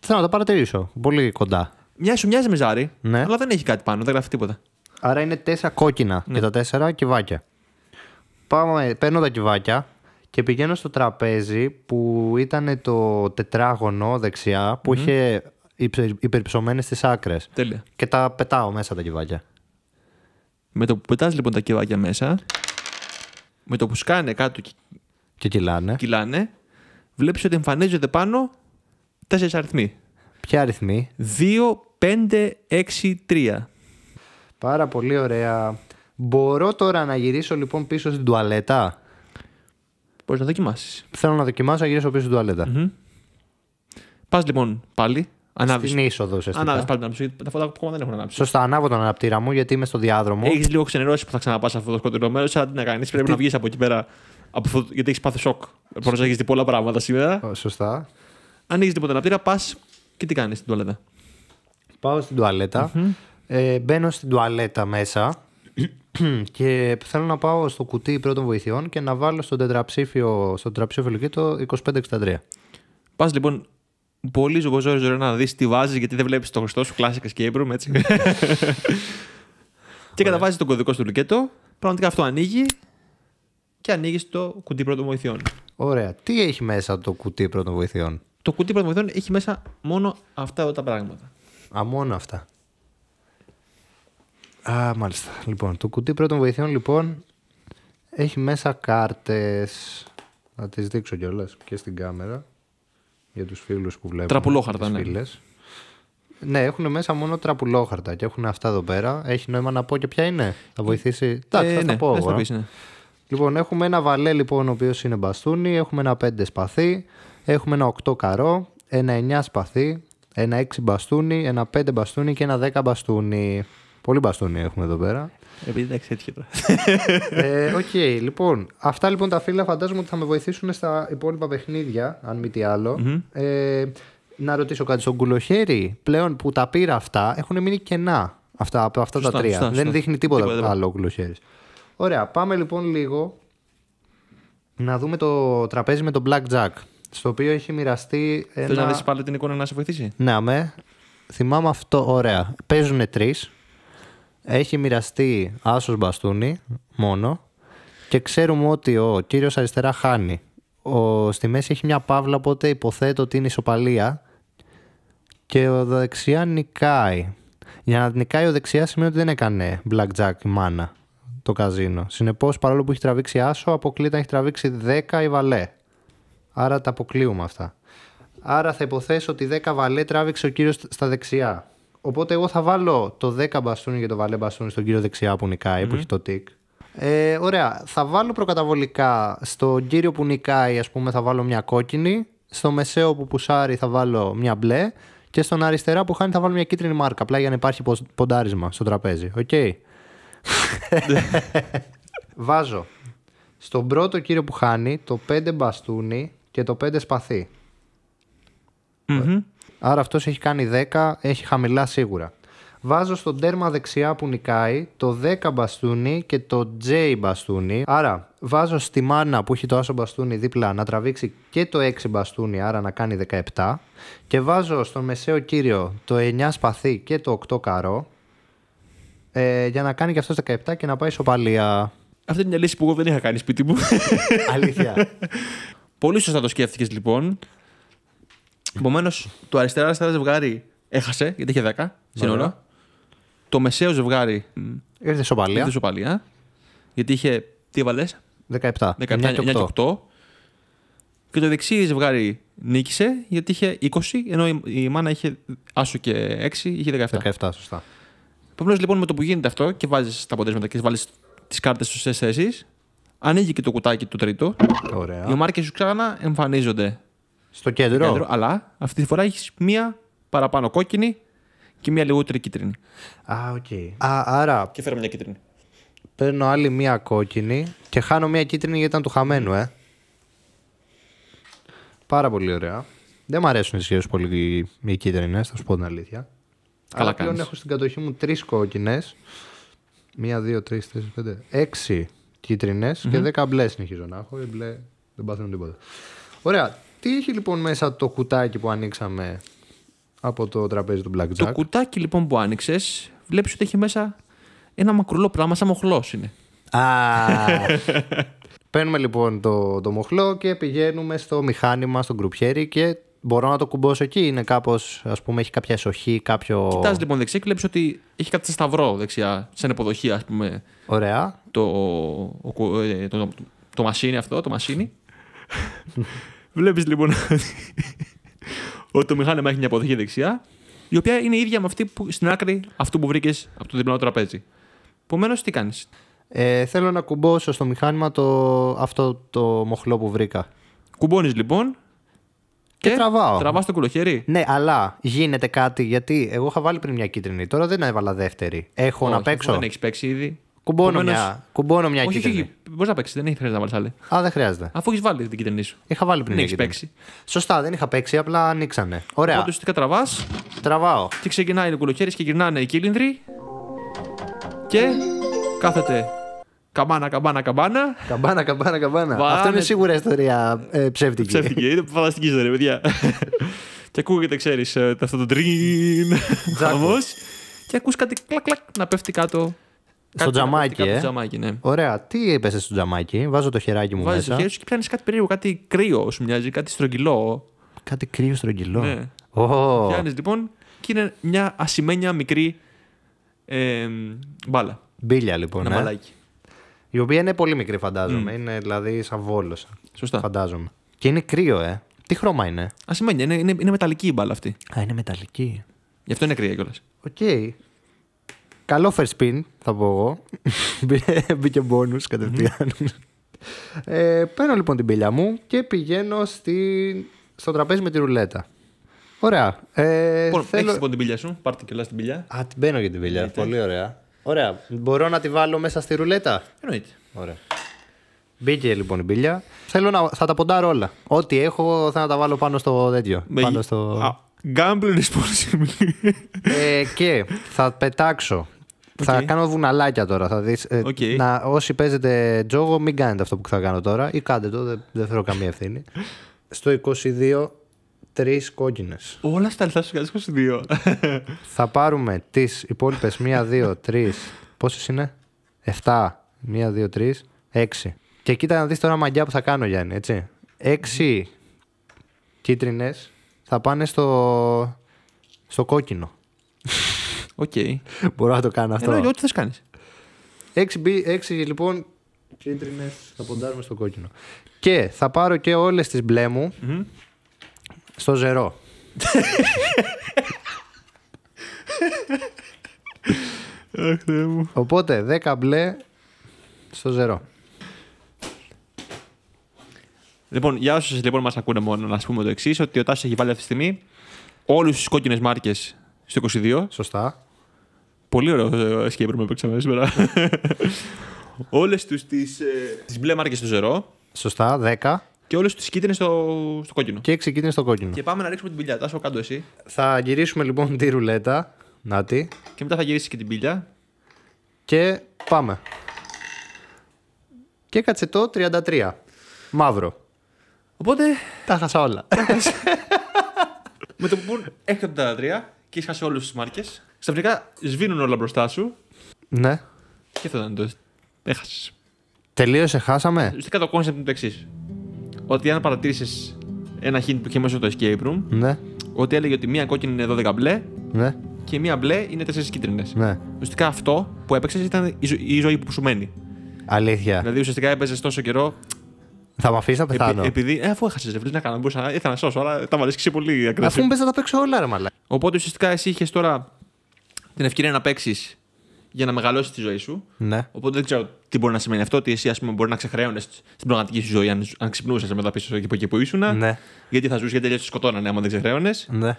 S2: Θέλω να τα παρατηρήσω πολύ κοντά. Μια σου μοιάζει με ζάρι, ναι. αλλά δεν έχει κάτι πάνω,
S1: δεν γράφει τίποτα. Άρα είναι τέσσερα κόκκινα ναι. και τα τέσσερα κυβάκια. Πάμε, παίρνω τα κυβάκια και πηγαίνω στο τραπέζι που ήταν το τετράγωνο δεξιά που mm-hmm. είχε υπερψωμένες τις άκρες. Τέλεια. Και τα πετάω μέσα τα
S2: κυβάκια. Με το που πετάς λοιπόν τα κυβάκια μέσα, με το που σκάνε κάτω και, κυλάνε. κυλάνε, βλέπεις ότι εμφανίζονται πάνω τέσσερις αριθμοί. Ποια αριθμοί? 2, 5, 6, 3.
S1: Πάρα πολύ ωραία. Μπορώ τώρα να γυρίσω λοιπόν πίσω στην τουαλέτα. Μπορείς να δοκιμάσεις. Θέλω να δοκιμάσω να γυρίσω πίσω στην τουαλέτα.
S2: Πας λοιπόν πάλι. Ανάβεις. Στην είσοδο, ουσιαστικά. Ανάβεις πάλι την αναψύτηρα. Τα φώτα ακόμα δεν έχουν ανάψει. Σωστά, ανάβω τον αναπτήρα μου γιατί είμαι στο διάδρομο. Έχεις λίγο ξενερώσει που θα ξαναπάς σε αυτό το σκοτεινό μέρος, αλλά τι να κάνεις. Πρέπει να βγεις από εκεί πέρα. Από γιατί έχεις πάθει σοκ. Μπορείς να έχεις πολλά πράγματα σήμερα. Σωστά. Ανοίγει λοιπόν αναπτήρα, πας και τι κάνεις στην τουαλέτα. Πάω στην τουαλετα παω στην τουαλετα
S1: ε, μπαίνω στην τουαλέτα μέσα [clears throat] και θέλω να πάω στο κουτί πρώτων βοηθειών και να βάλω στο τετραψήφιο, στο τετραψήφιο το 2563.
S2: Πας λοιπόν πολύ ζωγό να δεις τι βάζεις, γιατί δεν βλέπεις το χρηστό σου κλάσικας και έμπρομ, έτσι. [laughs] και καταβάζεις τον κωδικό στο λουκέτο. Πραγματικά αυτό ανοίγει και ανοίγεις το κουτί πρώτων βοηθειών.
S1: Ωραία. Τι έχει μέσα το κουτί πρώτων βοηθειών.
S2: Το κουτί πρώτων βοηθειών έχει μέσα μόνο αυτά τα πράγματα. Α, μόνο αυτά.
S1: Α, μάλιστα. Λοιπόν, το κουτί πρώτων βοηθειών λοιπόν έχει μέσα κάρτες. Να τις δείξω κιόλας και στην κάμερα για τους φίλους που βλέπουν. Τραπουλόχαρτα, ναι. Ναι, έχουν μέσα μόνο τραπουλόχαρτα και έχουν αυτά εδώ πέρα. Έχει νόημα να πω και ποια είναι. Θα βοηθήσει. Ε, Εντάξει, θα ναι, τα ε. πω εγώ. ναι. Λοιπόν, έχουμε ένα βαλέ λοιπόν ο οποίος είναι μπαστούνι, έχουμε ένα πέντε σπαθί, έχουμε ένα 8 καρό, ένα εννιά σπαθί, ένα έξι μπαστούνι, ένα πέντε μπαστούνι και ένα δέκα μπαστούνι. Πολύ μπαστούνι έχουμε εδώ πέρα. Επειδή εντάξει, έτσι τώρα. Ε, οκ, λοιπόν. Αυτά λοιπόν τα φύλλα φαντάζομαι ότι θα με βοηθήσουν στα υπόλοιπα παιχνίδια, αν μη τι αλλο Ε, να ρωτήσω κάτι. Στον κουλοχέρι πλέον που τα πήρα αυτά έχουν μείνει κενά. Αυτά, από αυτά τα τρία. Δεν δείχνει τίποτα, άλλο ο κουλοχέρι. Ωραία, πάμε λοιπόν λίγο να δούμε το τραπέζι με τον Jack, Στο οποίο έχει μοιραστεί. Ένα... Θέλει να δεις πάλι την εικόνα να σε βοηθήσει. Ναι, με. Θυμάμαι αυτό. Ωραία. Παίζουν τρεις έχει μοιραστεί άσος μπαστούνι μόνο και ξέρουμε ότι ο κύριος αριστερά χάνει. Ο, στη μέση έχει μια παύλα, οπότε υποθέτω ότι είναι ισοπαλία και ο δεξιά νικάει. Για να νικάει ο δεξιά σημαίνει ότι δεν έκανε blackjack μάνα το καζίνο. Συνεπώς, παρόλο που έχει τραβήξει άσο, αποκλείται να έχει τραβήξει 10 η βαλέ. Άρα τα αποκλείουμε αυτά. Άρα θα υποθέσω ότι 10 βαλέ τράβηξε ο κύριος στα δεξιά. Οπότε εγώ θα βάλω το 10 μπαστούνι για το βαλέ μπαστούνι στον κύριο δεξιά που νικαει που έχει το τικ. Ε, ωραία. Θα βάλω προκαταβολικά στον κύριο που νικάει, ας πούμε, θα βάλω μια κόκκινη. Στο μεσαίο που πουσάρει θα βάλω μια μπλε. Και στον αριστερά που χάνει θα βάλω μια κίτρινη μάρκα. Απλά για να υπάρχει ποντάρισμα στο τραπέζι. Οκ. [laughs] Βάζω στον πρώτο κύριο που χάνει το 5 μπαστούνι και το 5 σπαθί. Άρα αυτός έχει κάνει 10, έχει χαμηλά σίγουρα. Βάζω στον τέρμα δεξιά που νικάει το 10 μπαστούνι και το J μπαστούνι. Άρα βάζω στη μάνα που έχει το άσο μπαστούνι δίπλα να τραβήξει και το 6 μπαστούνι, άρα να κάνει 17. Και βάζω στον μεσαίο κύριο το 9 σπαθί και το 8 καρό.
S2: Ε, για να κάνει και αυτός 17 και να πάει σοπαλία. Αυτή είναι μια λύση που εγώ δεν είχα κάνει σπίτι μου. Αλήθεια. [laughs] Πολύ σωστά το σκέφτηκες λοιπόν. Επομένως, το αριστερά-αριστερά ζευγάρι έχασε, γιατί είχε 10 συνολό Το μεσαίο ζευγάρι. Ήρθε σοπαλία. Ήρθε σοπαλία. Γιατί είχε. Τι έβαλες. 17. 17 και το δεξί ζευγάρι νίκησε γιατί είχε 20, ενώ η μάνα είχε άσο και 6, είχε 17. 17, σωστά. Επομένως λοιπόν με το που γίνεται αυτό και βάζεις τα αποτέλεσματα και βάλεις τις κάρτες στι θέσει, ανοίγει και το κουτάκι του τρίτου. Ωραία. Οι μάρκε σου ξανά εμφανίζονται στο κέντρο. κέντρο αλλά αυτή τη φορά έχεις μία παραπάνω κόκκινη και μία λιγότερη κίτρινη. Α, οκ. Okay. άρα. Και φέρω μία κίτρινη.
S1: Παίρνω άλλη μία κόκκινη και χάνω μία κίτρινη γιατί ήταν του χαμένου, ε. Πάρα πολύ ωραία. Δεν μου αρέσουν σχέσεις πολύ οι κίτρινες, θα σου πω την αλήθεια. Καλά Αλλά πλέον έχω στην κατοχή μου τρεις κόκκινες. Μία, δύο, τρεις, τέσσερις, πέντε. κίτρινε κίτρινες mm-hmm. και δέκα μπλε συνεχίζω να έχω. Οι μπλε δεν παθαίνουν τίποτα. Ωραία. Τι έχει λοιπόν μέσα το κουτάκι που ανοίξαμε
S2: από το τραπέζι του Blackjack. Το κουτάκι λοιπόν που άνοιξες, βλέπεις ότι έχει μέσα ένα μακρουλό πράγμα, σαν μοχλός είναι. Α. [laughs] Παίρνουμε
S1: λοιπόν το, το μοχλό και πηγαίνουμε στο μηχάνημα, στο γκρουπιέρι και μπορώ να το κουμπώσω εκεί. Είναι κάπως, ας πούμε, έχει κάποια εσοχή, κάποιο. Κοιτάς
S2: λοιπόν δεξιά και βλέπεις ότι έχει κάτι σε σταυρό δεξιά, σε ας πούμε. Ωραία. Το, ε, το, το, αυτό, το [laughs] Βλέπεις λοιπόν ότι το μηχάνημα έχει μια αποδοχή δεξιά, η οποία είναι ίδια με αυτή που στην άκρη αυτού που βρήκες από το διπλανό τραπέζι. Επομένως, τι κάνεις.
S1: Ε, θέλω να κουμπώσω στο μηχάνημα το, αυτό το μοχλό που βρήκα. Κουμπώνεις λοιπόν. Και, τραβάω.
S2: Τραβάς το κουλοχέρι.
S1: Ναι, αλλά γίνεται κάτι γιατί εγώ είχα βάλει πριν μια κίτρινη. Τώρα δεν έβαλα δεύτερη. Έχω Όχι, να παίξω. Δεν έχεις
S2: παίξει ήδη. Κουμπώνω μια, κουμπώνω μια όχι, κίτρινη. Όχι, Μπορείς να παίξεις, δεν έχεις χρειάζεται να βάλεις άλλη. Α, δεν χρειάζεται. Αφού έχεις βάλει την κίτρινη σου. Είχα βάλει πριν. Δεν έχει παίξει. Σωστά, δεν είχα παίξει, απλά ανοίξανε. Ωραία. Οπότε τι κατραβάς. Τραβάω. Τι ξεκινάει ο κουλοχέρι και γυρνάνε οι κύλινδροι. Και κάθεται Καμπάνα, καμπάνα, καμπάνα. Καμπάνα, καμπάνα, καμπάνα. Βάνε... Αυτό είναι
S1: σίγουρα ιστορία ε, ψεύτικη. Ψεύτικη,
S2: είναι φανταστική ιστορία, παιδιά. [laughs] και ακούγεται, ξέρεις, ε, αυτό το τρίν. και ακούς κάτι κλακ, κλακ να πέφτει κάτω στο τζαμάκι. Ε. τζαμάκι ναι.
S1: Ωραία. Τι έπεσε στο τζαμάκι, βάζω το χεράκι μου Βάζεις μέσα. Βάζει το χέρι
S2: και πιάνεις κάτι περίεργο, κάτι κρύο, σου μοιάζει, κάτι στρογγυλό. Κάτι κρύο στρογγυλό. Ναι. Oh. Πιάνεις λοιπόν και είναι μια ασημένια μικρή ε,
S1: μπάλα. Μπίλια λοιπόν. Ένα ε. μπαλάκι. Η οποία είναι πολύ μικρή, φαντάζομαι. Mm. Είναι δηλαδή σαν βόλωσα. Σωστά. Φαντάζομαι. Και είναι κρύο, ε. Τι χρώμα είναι.
S2: Ασημένια, είναι, είναι, είναι μεταλλική
S1: η μπάλα αυτή. Α, είναι μεταλλική. Γι' αυτό είναι κρύα κιόλας. Οκ. Okay. Καλό first spin, θα πω εγώ. Μπήκε bonus κατευθείαν. Ε, παίρνω λοιπόν την πηλιά μου και πηγαίνω στη... στο τραπέζι με τη ρουλέτα. Ωραία. Ε, λοιπόν, θέλω... Έχεις λοιπόν
S2: την πηλιά σου, πάρτε κιόλας την πηλιά. Α, την παίρνω για την πηλιά, Εννοείται. πολύ ωραία.
S1: Ωραία, μπορώ να τη βάλω μέσα στη ρουλέτα. Εννοείται. Ωραία. Μπήκε λοιπόν η μπίλια. Θέλω να θα τα ποντάρω όλα. Ό,τι έχω θα τα βάλω πάνω στο τέτοιο. Με... Πάνω στο... Α, gambling Ε, και θα πετάξω θα κάνω βουναλάκια τώρα. Θα δεις, ε, να, όσοι παίζετε τζόγο, μην κάνετε αυτό που θα κάνω τώρα ή κάντε το, δεν, δεν καμία ευθύνη. [laughs] Στο 22, τρεις κόκκινες.
S2: Όλα στα λεφτά σου 22.
S1: [laughs] θα πάρουμε τις υπόλοιπες 1, [laughs] 2, 3. Πόσες είναι? 7. 1, 2, 3, 6. Και κοίτα να δεις τώρα μαγιά που θα κάνω, Γιάννη, έτσι. 6 κίτρινες θα πάνε στο, στο κόκκινο. Οκ. Μπορώ να το κάνω αυτό. Εννοείται, ό,τι θες κάνεις. 6, λοιπόν κίτρινες θα ποντάρουμε στο κόκκινο. Και θα πάρω και όλες τις μπλε μου στο ζερό. Οπότε 10 μπλε στο ζερό.
S2: Λοιπόν, για όσους λοιπόν μας ακούνε μόνο, να πούμε το εξής: Ότι ο Τάσο έχει βάλει αυτή τη στιγμή όλους τι κόκκινες μάρκες στο 22. Σωστά. Πολύ ωραίο ε, escape room έπαιξαμε σήμερα. [laughs] Όλες τις ε, τις, μπλε μάρκες στο ζερό. Σωστά, 10. Και όλες τις κίτρινες στο, στο κόκκινο. Και 6 κίτρινε στο κόκκινο. Και πάμε να ρίξουμε την πιλιά. Τάσο κάτω εσύ. Θα γυρίσουμε λοιπόν τη ρουλέτα. Να τη. Και μετά θα γυρίσεις και την πιλιά.
S1: Και πάμε. Και το 33.
S2: Μαύρο. Οπότε. Τα χάσα όλα. [laughs] Με το που έχετε το 33 και είχα όλε τι μάρκες ξαφνικά σβήνουν όλα μπροστά σου. Ναι. Και αυτό ήταν το. Έχασες. Τελείωσε, χάσαμε. Ουσιαστικά το κόνσεπτ είναι το εξής. Ότι αν παρατήρησες ένα hint που είχε μέσα στο escape room, ναι. ότι έλεγε ότι μία κόκκινη είναι 12 μπλε ναι. και μία μπλε είναι 4 κίτρινες. Ναι. Ουσιαστικά αυτό που έπαιξες ήταν η, ζω- η ζωή που σου μένει. Αλήθεια. Δηλαδή ουσιαστικά έπαιζες τόσο καιρό. Θα με αφήσεις να πεθάνω. επειδή. Ε, αφού έχασες ρευλή να κάνω. Μπορούσα να, ήθελα να σώσω, αλλά τα βαρέσκησε πολύ ακριβώ. Αφού μου να τα παίξω όλα, ρε μαλά. Οπότε ουσιαστικά εσύ είχες τώρα την ευκαιρία να παίξεις για να μεγαλώσεις τη ζωή σου. Ναι. Οπότε δεν ξέρω τι μπορεί να σημαίνει αυτό. Ότι εσύ ας πούμε, μπορεί να ξεχρέωνες στην πραγματική σου ζωή αν, αν ξυπνούσες μετά πίσω από εκεί που ήσουν. Ναι. Γιατί θα ζούσες, γιατί αλλιώς σκοτώνανε άμα δεν ξεχρέωνες. Ναι.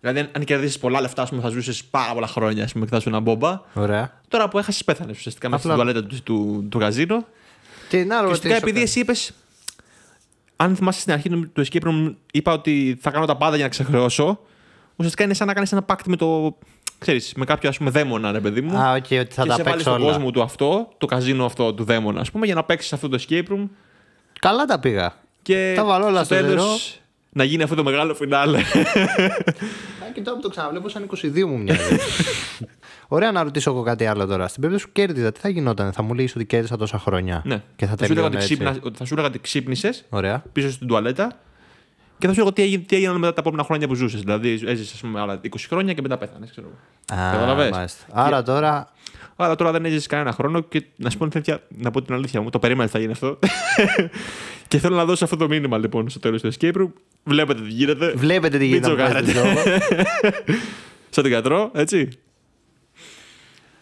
S2: Δηλαδή, αν κερδίσεις πολλά λεφτά, πούμε, θα ζούσες πάρα πολλά χρόνια πούμε, και θα σου ένα μπόμπα. Ωραία. Τώρα που έχασες, πέθανε ουσιαστικά μέσα στην τουαλέτα του, του, του καζίνο. Και να ρωτήσω. επειδή εσύ είπες. Αν θυμάσαι στην αρχή του Escape Room, είπα ότι θα κάνω τα πάντα για να ξεχρεώσω. Ουσιαστικά είναι σαν να κάνεις ένα πάκτη με το ξέρεις, με κάποιο ας πούμε δαίμονα, ρε παιδί μου. Α, okay, ότι θα και τα σε βάλεις κόσμο του αυτό, το καζίνο αυτό του δαίμονα, ας πούμε, για να παίξεις αυτό το escape room. Καλά τα πήγα. Και τα βάλω όλα στο τέλος, να γίνει αυτό το μεγάλο φινάλε. Αν ε, κοιτάω που το ξαναβλέπω, σαν 22 μου μοιάζει.
S1: [laughs] Ωραία να ρωτήσω εγώ κάτι άλλο τώρα. Στην περίπτωση που κέρδιζα, τι θα γινόταν, θα μου λέει ότι κέρδισα τόσα χρόνια. Ναι. Και θα, σου
S2: θα σου έλεγα ότι ξύπνησες πίσω στην τουαλέτα και θα σου πω τι, έγινε, τι έγιναν μετά τα επόμενα χρόνια που ζούσες. Δηλαδή, έζησες άλλα 20 χρόνια και μετά πέθανες. Καταλαβέ. Άρα τώρα. Άρα τώρα δεν έζησες κανένα χρόνο και να σου πω, να πω την αλήθεια μου, το περίμενα θα γίνει αυτό. [laughs] και θέλω να δώσω αυτό το μήνυμα λοιπόν στο τέλος του escape room. Βλέπετε τι γίνεται. Βλέπετε τι γίνεται. [laughs] Σαν την κατρό, έτσι.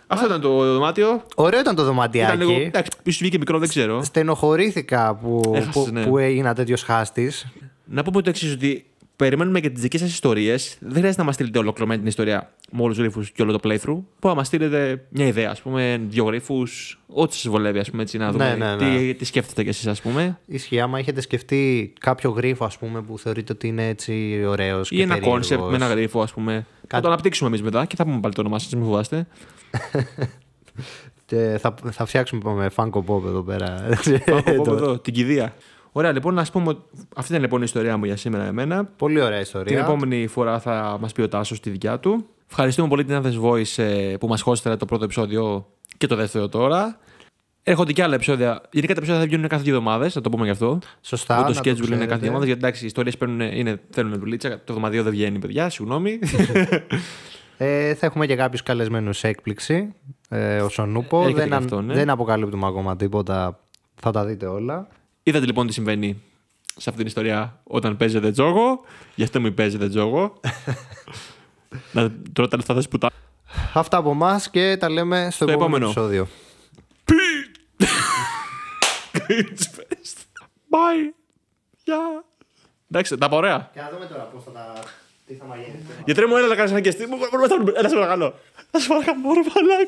S2: Αυτό ήταν το δωμάτιο. Ωραίο ήταν το δωματιάκι. λίγο, εντάξει, βγήκε μικρό, δεν ξέρω.
S1: Στενοχωρήθηκα που, Έχασες, που ναι. έγινα τέτοιος χάστης.
S2: Να πούμε το εξής, ότι περιμένουμε και τις δικές σας ιστορίες. Δεν χρειάζεται να μας στείλετε ολοκληρωμένη την ιστορία με όλους τους γρήφου και όλο το playthrough. Που να μα στείλετε μια ιδέα, ας πούμε, δύο γρήφου, ό,τι σας βολεύει, ας πούμε, έτσι, να ναι, δούμε ναι, ναι, Τι, τι σκέφτεστε κι εσείς, ας πούμε.
S1: Ισχύει, άμα έχετε σκεφτεί κάποιο γρήφο, ας πούμε, που θεωρείτε ότι είναι έτσι ωραίος. Ή και ένα κόνσεπτ με ένα γρήφο,
S2: ας πούμε. Κά... Θα το αναπτύξουμε εμείς μετά και θα πούμε πάλι το όνομά σας, μην φοβάστε.
S1: [laughs] θα, θα φτιάξουμε με φάνκο εδώ πέρα. εδώ,
S2: την κηδεία. Ωραία, λοιπόν, να πούμε. Αυτή ήταν λοιπόν η ιστορία μου για σήμερα εμένα. Πολύ ωραία ιστορία. Την επόμενη φορά θα μας πει ο Τάσος τη δικιά του. Ευχαριστούμε πολύ την Athens Voice ε, που μας χώστερε το πρώτο επεισόδιο και το δεύτερο τώρα. Έρχονται και άλλα επεισόδια. Γενικά τα επεισόδια θα βγαίνουν κάθε δύο εβδομάδες, θα το πούμε γι' αυτό. Σωστά. Που το schedule είναι κάθε δύο εβδομάδες. Γιατί εντάξει, οι ιστορίες είναι, θέλουν δουλίτσα. Το εβδομαδίο δεν βγαίνει, παιδιά, συγγνώμη.
S1: ε, θα έχουμε και κάποιους καλεσμένους έκπληξη. Ε, ο Σονούπο. δεν, αυτό, ναι. δεν αποκαλύπτουμε ακόμα τίποτα. Θα τα δείτε όλα.
S2: Είδατε λοιπόν τι συμβαίνει σε αυτήν την ιστορία όταν παίζει δεν τζόγο. Για αυτό μου δεν τζόγο. Να τρώτε τα λεφτά που τα. Αυτά από εμάς και τα λέμε στο, επόμενο, επεισόδιο. Bye. Γεια. Εντάξει, τα ωραία. Και να δούμε τώρα πώς θα τα. Τι θα μαγειρεύει. Γιατρέ μου, έλα να κάνει ένα κεστί. Μου σε παρακαλώ. σε παρακαλώ,